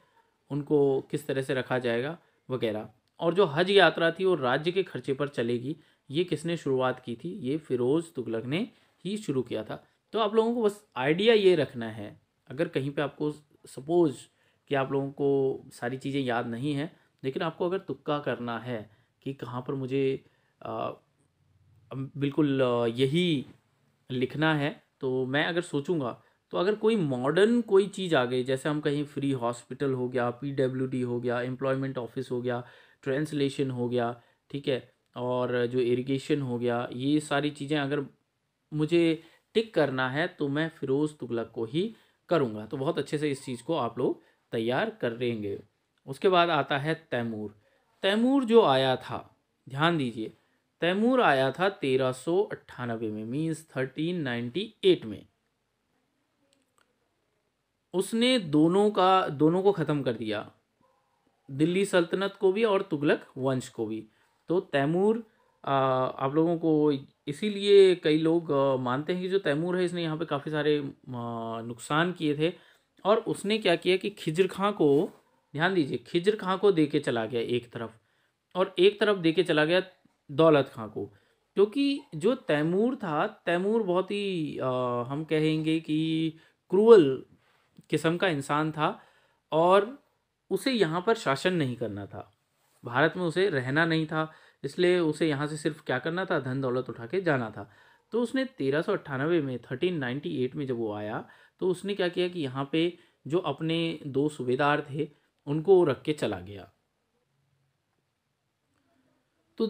उनको किस तरह से रखा जाएगा वगैरह और जो हज यात्रा थी वो राज्य के खर्चे पर चलेगी ये किसने शुरुआत की थी ये फिरोज़ तुगलक ने ही शुरू किया था तो आप लोगों को बस आइडिया ये रखना है अगर कहीं पे आपको सपोज़ कि आप लोगों को सारी चीज़ें याद नहीं हैं लेकिन आपको अगर तुक्का करना है कि कहाँ पर मुझे आ, बिल्कुल यही लिखना है तो मैं अगर सोचूंगा तो अगर कोई मॉडर्न कोई चीज़ आ गई जैसे हम कहीं फ्री हॉस्पिटल हो गया पी हो गया एम्प्लॉयमेंट ऑफिस हो गया ट्रांसलेशन हो गया ठीक है और जो इरिगेशन हो गया ये सारी चीज़ें अगर मुझे टिक करना है तो मैं फ़िरोज़ तुगलक को ही करूँगा तो बहुत अच्छे से इस चीज़ को आप लोग तैयार करेंगे उसके बाद आता है तैमूर तैमूर जो आया था ध्यान दीजिए तैमूर आया था तेरह सौ अट्ठानबे में मीन्स थर्टीन नाइन्टी एट में उसने दोनों का दोनों को ख़त्म कर दिया दिल्ली सल्तनत को भी और तुगलक वंश को भी तो तैमूर आप लोगों को इसीलिए कई लोग मानते हैं कि जो तैमूर है इसने यहाँ पे काफ़ी सारे नुकसान किए थे और उसने क्या किया कि खिजर खां को ध्यान दीजिए खिजर खां को दे के चला गया एक तरफ और एक तरफ दे के चला गया दौलत खां को क्योंकि जो तैमूर था तैमूर बहुत ही आ, हम कहेंगे कि क्रूअल किस्म का इंसान था और उसे यहाँ पर शासन नहीं करना था भारत में उसे रहना नहीं था इसलिए उसे यहाँ से सिर्फ क्या करना था धन दौलत उठा के जाना था तो उसने तेरह में थर्टीन नाइन्टी एट में जब वो आया तो उसने क्या किया कि यहाँ पे जो अपने दो सूबेदार थे उनको रख के चला गया तो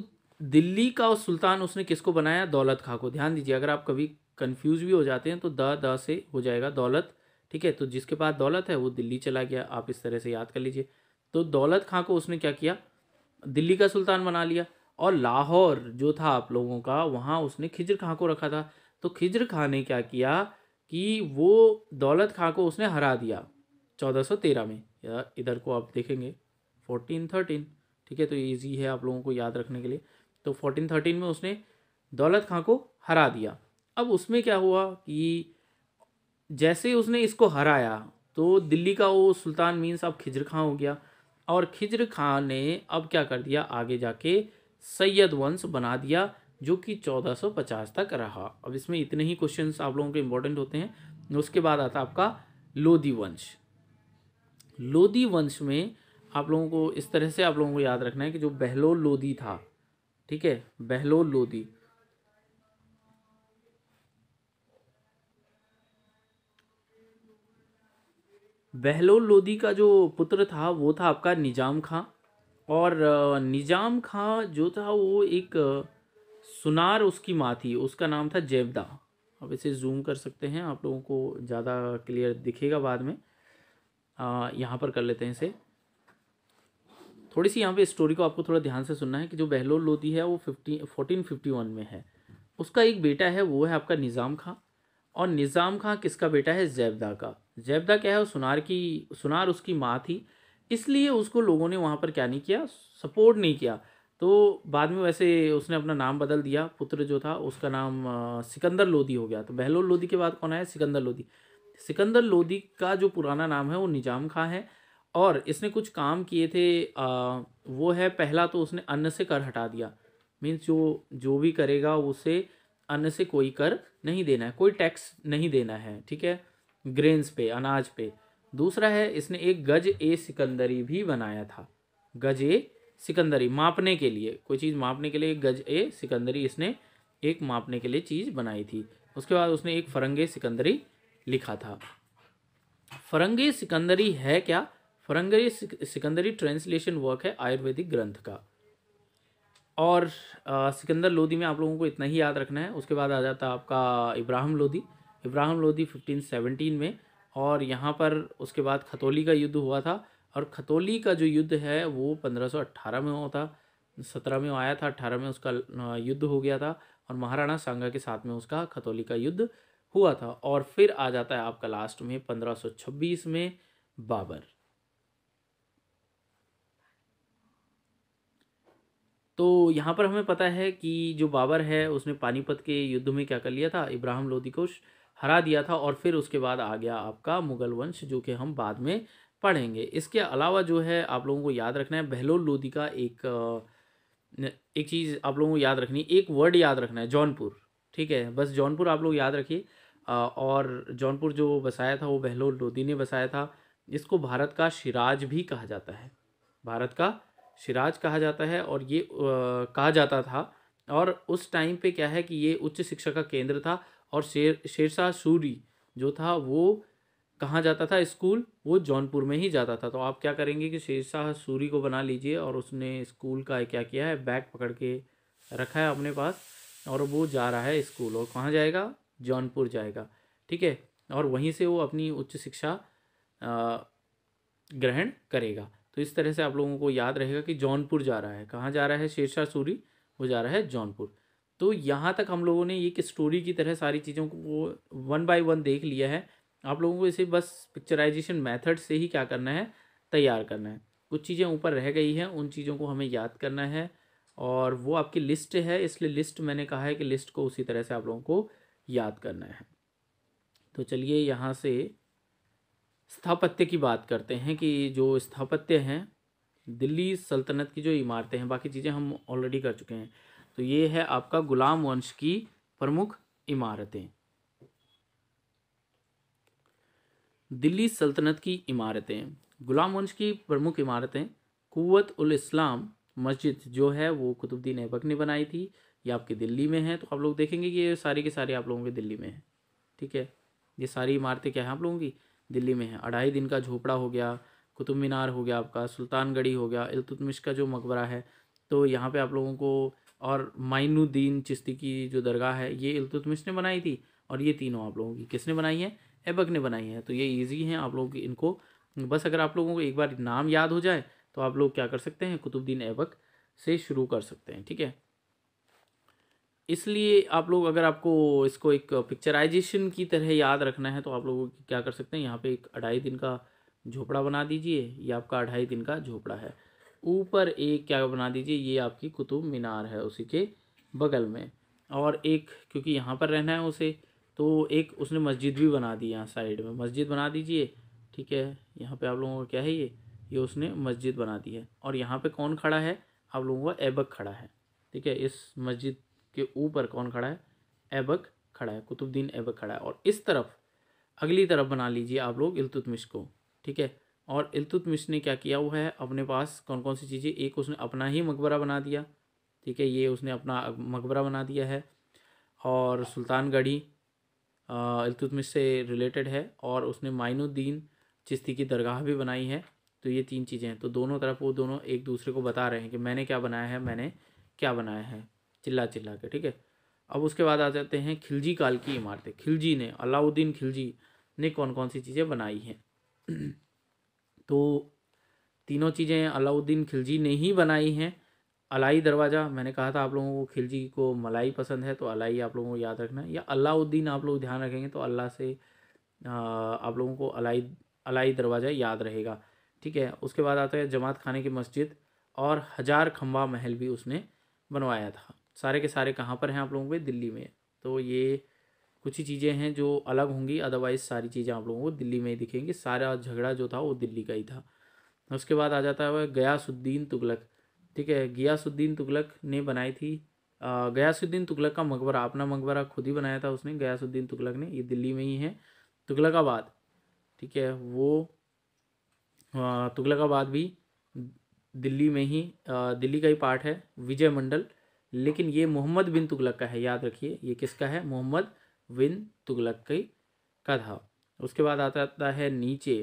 दिल्ली का उस सुल्तान उसने किसको बनाया दौलत खां को ध्यान दीजिए अगर आप कभी कंफ्यूज भी हो जाते हैं तो द द से हो जाएगा दौलत ठीक है तो जिसके पास दौलत है वो दिल्ली चला गया आप इस तरह से याद कर लीजिए तो दौलत खां को उसने क्या किया दिल्ली का सुल्तान बना लिया और लाहौर जो था आप लोगों का वहाँ उसने खिजर खां को रखा था तो खिजर खां ने क्या किया कि वो दौलत खां को उसने हरा दिया 1413 में या इधर को आप देखेंगे 1413 ठीक है तो इजी है आप लोगों को याद रखने के लिए तो 1413 में उसने दौलत खां को हरा दिया अब उसमें क्या हुआ कि जैसे उसने इसको हराया तो दिल्ली का वो सुल्तान मीन्स अब खिजर खां हो गया और खिजर खां ने अब क्या कर दिया आगे जाके सैयद वंश बना दिया जो कि 1450 तक रहा अब इसमें इतने ही क्वेश्चन आप लोगों के इंपॉर्टेंट होते हैं उसके बाद आता आपका लोधी वंश लोधी वंश में आप लोगों को इस तरह से आप लोगों को याद रखना है कि जो बहलोल लोधी था ठीक है बहलोल लोधी बहलोल लोदी का जो पुत्र था वो था आपका निजाम खां और निजाम खां जो था वो एक सुनार उसकी माँ थी उसका नाम था जेवदा अब इसे जूम कर सकते हैं आप लोगों को ज़्यादा क्लियर दिखेगा बाद में यहाँ पर कर लेते हैं इसे थोड़ी सी यहाँ पे स्टोरी को आपको थोड़ा ध्यान से सुनना है कि जो बहलोल लोधी है वो फिफ्टी फोर्टीन फिफ्टी वन में है उसका एक बेटा है वो है आपका निज़ाम खां और निज़ाम खां किसका बेटा है जैबदा का जैबदा क्या है वो सुनार की सुनार उसकी माँ थी इसलिए उसको लोगों ने वहाँ पर क्या नहीं किया सपोर्ट नहीं किया तो बाद में वैसे उसने अपना नाम बदल दिया पुत्र जो था उसका नाम सिकंदर लोधी हो गया तो बहलोल लोधी के बाद कौन आया सिकंदर लोधी सिकंदर लोधी का जो पुराना नाम है वो निजाम खां है और इसने कुछ काम किए थे आ, वो है पहला तो उसने अन्न से कर हटा दिया मीन्स जो जो भी करेगा उसे अन्न से कोई कर नहीं देना है कोई टैक्स नहीं देना है ठीक है ग्रेन्स पे अनाज पे दूसरा है इसने एक गज ए सिकंदरी भी बनाया था गज ए सिकंदरी मापने के लिए कोई चीज़ मापने के लिए एक गज ए सिकंदरी इसने एक मापने के लिए चीज़ बनाई थी उसके बाद उसने एक फरंगे सिकंदरी लिखा था फरंगे सिकंदरी है क्या फरंगे सिकंदरी ट्रांसलेशन वर्क है आयुर्वेदिक ग्रंथ का और आ, सिकंदर लोदी में आप लोगों को इतना ही याद रखना है उसके बाद आ जाता है आपका इब्राहिम लोदी इब्राहिम लोदी 1517 में और यहाँ पर उसके बाद खतौली का युद्ध हुआ था और खतौली का जो युद्ध है वो 1518 में होता सत्रह में आया था अट्ठारह में उसका युद्ध हो गया था और महाराणा सांगा के साथ में उसका खतौली का युद्ध हुआ था और फिर आ जाता है आपका लास्ट में 1526 में बाबर तो यहाँ पर हमें पता है कि जो बाबर है उसने पानीपत के युद्ध में क्या कर लिया था इब्राहिम लोदी को हरा दिया था और फिर उसके बाद आ गया आपका मुगल वंश जो कि हम बाद में पढ़ेंगे इसके अलावा जो है आप लोगों को याद रखना है बहलोल लोधी का एक एक चीज़ आप लोगों को याद रखनी एक वर्ड याद रखना है जौनपुर ठीक है बस जौनपुर आप लोग याद रखिए और जौनपुर जो बसाया था वो बहलोल लोधी ने बसाया था इसको भारत का शिराज भी कहा जाता है भारत का शिराज कहा जाता है और ये आ, कहा जाता था और उस टाइम पे क्या है कि ये उच्च शिक्षा का केंद्र था और शेर शेरशाह सूरी जो था वो कहाँ जाता था स्कूल वो जौनपुर में ही जाता था तो आप क्या करेंगे कि शेरशाह सूरी को बना लीजिए और उसने स्कूल का क्या किया है बैग पकड़ के रखा है अपने पास और वो जा रहा है स्कूल और कहाँ जाएगा जौनपुर जाएगा ठीक है और वहीं से वो अपनी उच्च शिक्षा ग्रहण करेगा तो इस तरह से आप लोगों को याद रहेगा कि जौनपुर जा रहा है कहाँ जा रहा है शेरशाह सूरी वो जा रहा है जौनपुर तो यहाँ तक हम लोगों ने एक स्टोरी की तरह सारी चीज़ों को वन बाय वन देख लिया है आप लोगों को इसे बस पिक्चराइजेशन मेथड से ही क्या करना है तैयार करना है कुछ चीज़ें ऊपर रह गई हैं उन चीज़ों को हमें याद करना है और वो आपकी लिस्ट है इसलिए लिस्ट मैंने कहा है कि लिस्ट को उसी तरह से आप लोगों को याद करना है तो चलिए यहाँ से स्थापत्य की बात करते हैं कि जो स्थापत्य हैं दिल्ली सल्तनत की जो इमारतें हैं बाकी चीज़ें हम ऑलरेडी कर चुके हैं तो ये है आपका गुलाम वंश की प्रमुख इमारतें दिल्ली सल्तनत की इमारतें गुलाम वंश की प्रमुख इमारतें कुवत उल इस्लाम मस्जिद जो है वो कुतुबद्दीन ऐबक ने बनाई थी ये आपके दिल्ली में है तो आप लोग देखेंगे कि ये सारी के सारी आप लोगों के दिल्ली में है ठीक है ये सारी इमारतें क्या हैं आप लोगों की दिल्ली में है अढ़ाई दिन का झोपड़ा हो गया कुतुब मीनार हो गया आपका सुल्तानगढ़ी हो गया इलतुतमिश का जो मकबरा है तो यहाँ पे आप लोगों को और माइनुद्दीन चिश्ती की जो दरगाह है ये इलतुतमिश ने बनाई थी और ये तीनों आप लोगों की किसने बनाई है एबक ने बनाई है तो ये ईजी हैं आप लोग इनको बस अगर आप लोगों को एक बार नाम याद हो जाए तो आप लोग क्या कर सकते हैं कुतुबुद्दीन ऐबक से शुरू कर सकते हैं ठीक है इसलिए आप लोग अगर आपको इसको एक पिक्चराइजेशन की तरह याद रखना है तो आप लोग क्या कर सकते हैं यहाँ पे एक अढ़ाई दिन का झोपड़ा बना दीजिए ये आपका अढ़ाई दिन का झोपड़ा है ऊपर एक क्या बना दीजिए ये आपकी कुतुब मीनार है उसी के बगल में और एक क्योंकि यहाँ पर रहना है उसे तो एक उसने मस्जिद भी बना दी यहाँ साइड में मस्जिद बना दीजिए ठीक है यहाँ पे आप लोगों का क्या है ये ये उसने मस्जिद बना दी है और यहाँ पे कौन खड़ा है आप लोगों का ऐबक खड़ा है ठीक है इस मस्जिद के ऊपर कौन खड़ा है ऐबक खड़ा है कुतुबद्दीन ऐबक खड़ा है और इस तरफ अगली तरफ बना लीजिए आप लोग इलतुतमिश को ठीक है और इलतुतमिश ने क्या किया हुआ है अपने पास कौन कौन सी चीज़ें एक उसने अपना ही मकबरा बना दिया ठीक है ये उसने अपना मकबरा बना दिया है और सुल्तान गढ़ी इल्तुतमिश से रिलेटेड है और उसने माइनुद्दीन चिश्ती की दरगाह भी बनाई है तो ये तीन चीज़ें हैं तो दोनों तरफ वो दोनों एक दूसरे को बता रहे हैं कि मैंने क्या बनाया है मैंने क्या बनाया है चिल्ला चिल्ला के ठीक है अब उसके बाद आ जाते हैं खिलजी काल की इमारतें खिलजी ने अलाउद्दीन खिलजी ने कौन कौन सी चीज़ें बनाई हैं तो तीनों चीज़ें अलाउद्दीन खिलजी ने ही बनाई हैं अलाई दरवाज़ा मैंने कहा था आप लोगों को खिलजी को मलाई पसंद है तो अलाई आप लोगों को याद रखना या अलाउद्दीन आप लोग ध्यान रखेंगे तो अल्लाह से आप लोगों को अलाई अलाई दरवाज़ा याद रहेगा ठीक है उसके बाद आता है जमात खाने की मस्जिद और हज़ार खम्बा महल भी उसने बनवाया था सारे के सारे कहाँ पर हैं आप लोगों के दिल्ली में तो ये कुछ ही चीज़ें हैं जो अलग होंगी अदरवाइज़ सारी चीज़ें आप लोगों को दिल्ली में ही दिखेंगी सारा झगड़ा जो था वो दिल्ली का ही था उसके बाद आ जाता है वह गयासुद्दीन तुगलक ठीक है गयासुद्दीन तुगलक ने बनाई थी गयासुद्दीन तुगलक का मकबरा अपना मकबरा खुद ही बनाया था उसने गयासुद्दीन तुगलक ने ये दिल्ली में ही है तुगलकाबाद ठीक है वो तुगलकाबाद भी दिल्ली में ही दिल्ली का ही पार्ट है विजय मंडल लेकिन ये मोहम्मद बिन तुगलक का है याद रखिए ये किसका है मोहम्मद बिन तुगलक का था उसके बाद आता है नीचे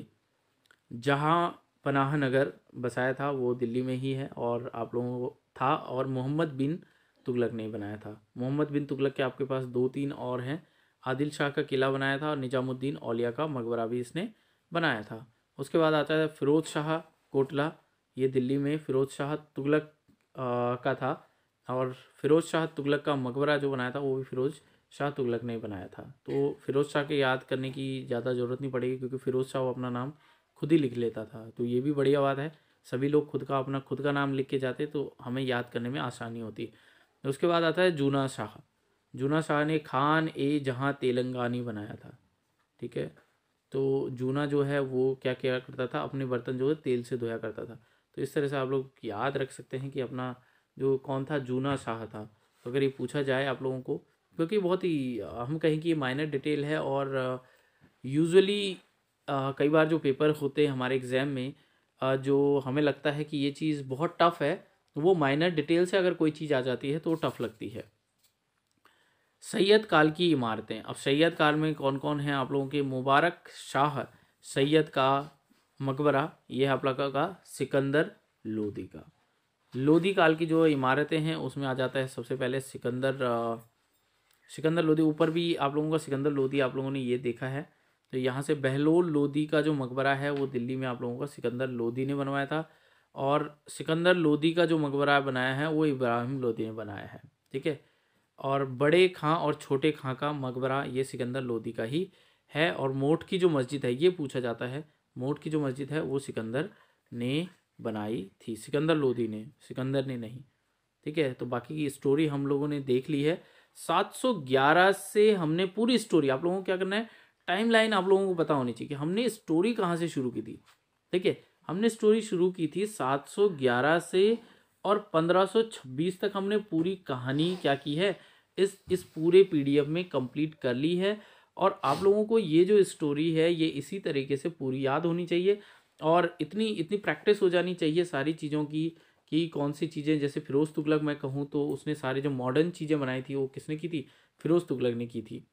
जहाँ पनाह नगर बसाया था वो दिल्ली में ही है और आप लोगों को था और मोहम्मद बिन तुगलक ने बनाया था मोहम्मद बिन तुगलक के आपके पास दो तीन और हैं आदिल शाह का किला बनाया था और निजामुद्दीन औलिया का मकबरा भी इसने बनाया था उसके बाद आता है फिरोज शाह कोटला ये दिल्ली में फिरोज शाह तुगलक का था और फिरोज शाह तुगलक का मकबरा जो बनाया था वो भी फिरोज शाह तुगलक ने बनाया था तो फिरोज शाह के याद करने की ज़्यादा ज़रूरत नहीं पड़ेगी क्योंकि फिरोज शाह वो अपना नाम खुद ही लिख लेता था तो ये भी बढ़िया बात है सभी लोग खुद का अपना खुद का नाम लिख के जाते तो हमें याद करने में आसानी होती है उसके बाद आता है जूना शाह जूना शाह ने खान ए जहाँ तेलंगानी बनाया था ठीक है तो जूना जो है वो क्या किया करता था अपने बर्तन जो है तेल से धोया करता था तो इस तरह से आप लोग याद रख सकते हैं कि अपना जो कौन था जूना शाह था तो अगर ये पूछा जाए आप लोगों को क्योंकि बहुत ही हम कहें कि ये माइनर डिटेल है और यूजुअली कई बार जो पेपर होते हैं हमारे एग्ज़ाम में जो हमें लगता है कि ये चीज़ बहुत टफ़ है वो माइनर डिटेल से अगर कोई चीज़ आ जाती है तो टफ़ लगती है सैयद काल की इमारतें अब सैयद काल में कौन कौन हैं आप लोगों के मुबारक शाह सैयद का मकबरा ये आप लोगों का सिकंदर लोदी का लोदी काल की जो इमारतें हैं उसमें आ जाता है सबसे पहले सिकंदर सिकंदर लोदी ऊपर भी आप लोगों का सिकंदर लोदी आप लोगों ने ये देखा है तो यहाँ से बहलोल लोदी का जो मकबरा है वो दिल्ली में आप लोगों का सिकंदर लोदी ने बनवाया था और सिकंदर लोदी का जो मकबरा बनाया है वो इब्राहिम लोदी ने बनाया है ठीक है और बड़े खां और छोटे खां का मकबरा ये सिकंदर लोदी का ही है और मोट की जो मस्जिद है ये पूछा जाता है मोट की जो मस्जिद है वो सिकंदर ने बनाई थी सिकंदर लोदी ने सिकंदर ने नहीं ठीक है तो बाकी की स्टोरी हम लोगों ने देख ली है 711 से हमने पूरी स्टोरी आप लोगों को क्या करना है टाइम लाइन आप लोगों को पता होनी चाहिए कि हमने स्टोरी कहाँ से शुरू की थी ठीक है हमने स्टोरी शुरू की थी 711 से और 1526 तक हमने पूरी कहानी क्या की है इस इस पूरे पीडीएफ में कंप्लीट कर ली है और आप लोगों को ये जो स्टोरी है ये इसी तरीके से पूरी याद होनी चाहिए और इतनी इतनी प्रैक्टिस हो जानी चाहिए सारी चीज़ों की कि कौन सी चीज़ें जैसे फ़िरोज़ तुगलक मैं कहूँ तो उसने सारे जो मॉडर्न चीज़ें बनाई थी वो किसने की थी फ़िरोज़ तुगलक ने की थी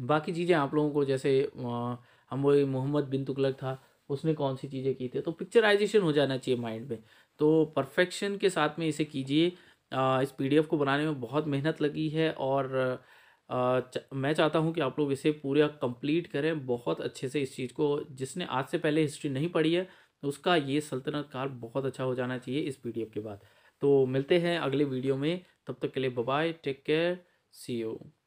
बाकी चीज़ें आप लोगों को जैसे हम वो मोहम्मद बिन तुगलक था उसने कौन सी चीज़ें की थी तो पिक्चराइजेशन हो जाना चाहिए माइंड में तो परफेक्शन के साथ में इसे कीजिए इस पीडीएफ को बनाने में बहुत मेहनत लगी है और आ, मैं चाहता हूँ कि आप लोग इसे पूरा कंप्लीट करें बहुत अच्छे से इस चीज़ को जिसने आज से पहले हिस्ट्री नहीं पढ़ी है उसका ये सल्तनत कार बहुत अच्छा हो जाना चाहिए इस पी के बाद तो मिलते हैं अगले वीडियो में तब तक के लिए bye take care see you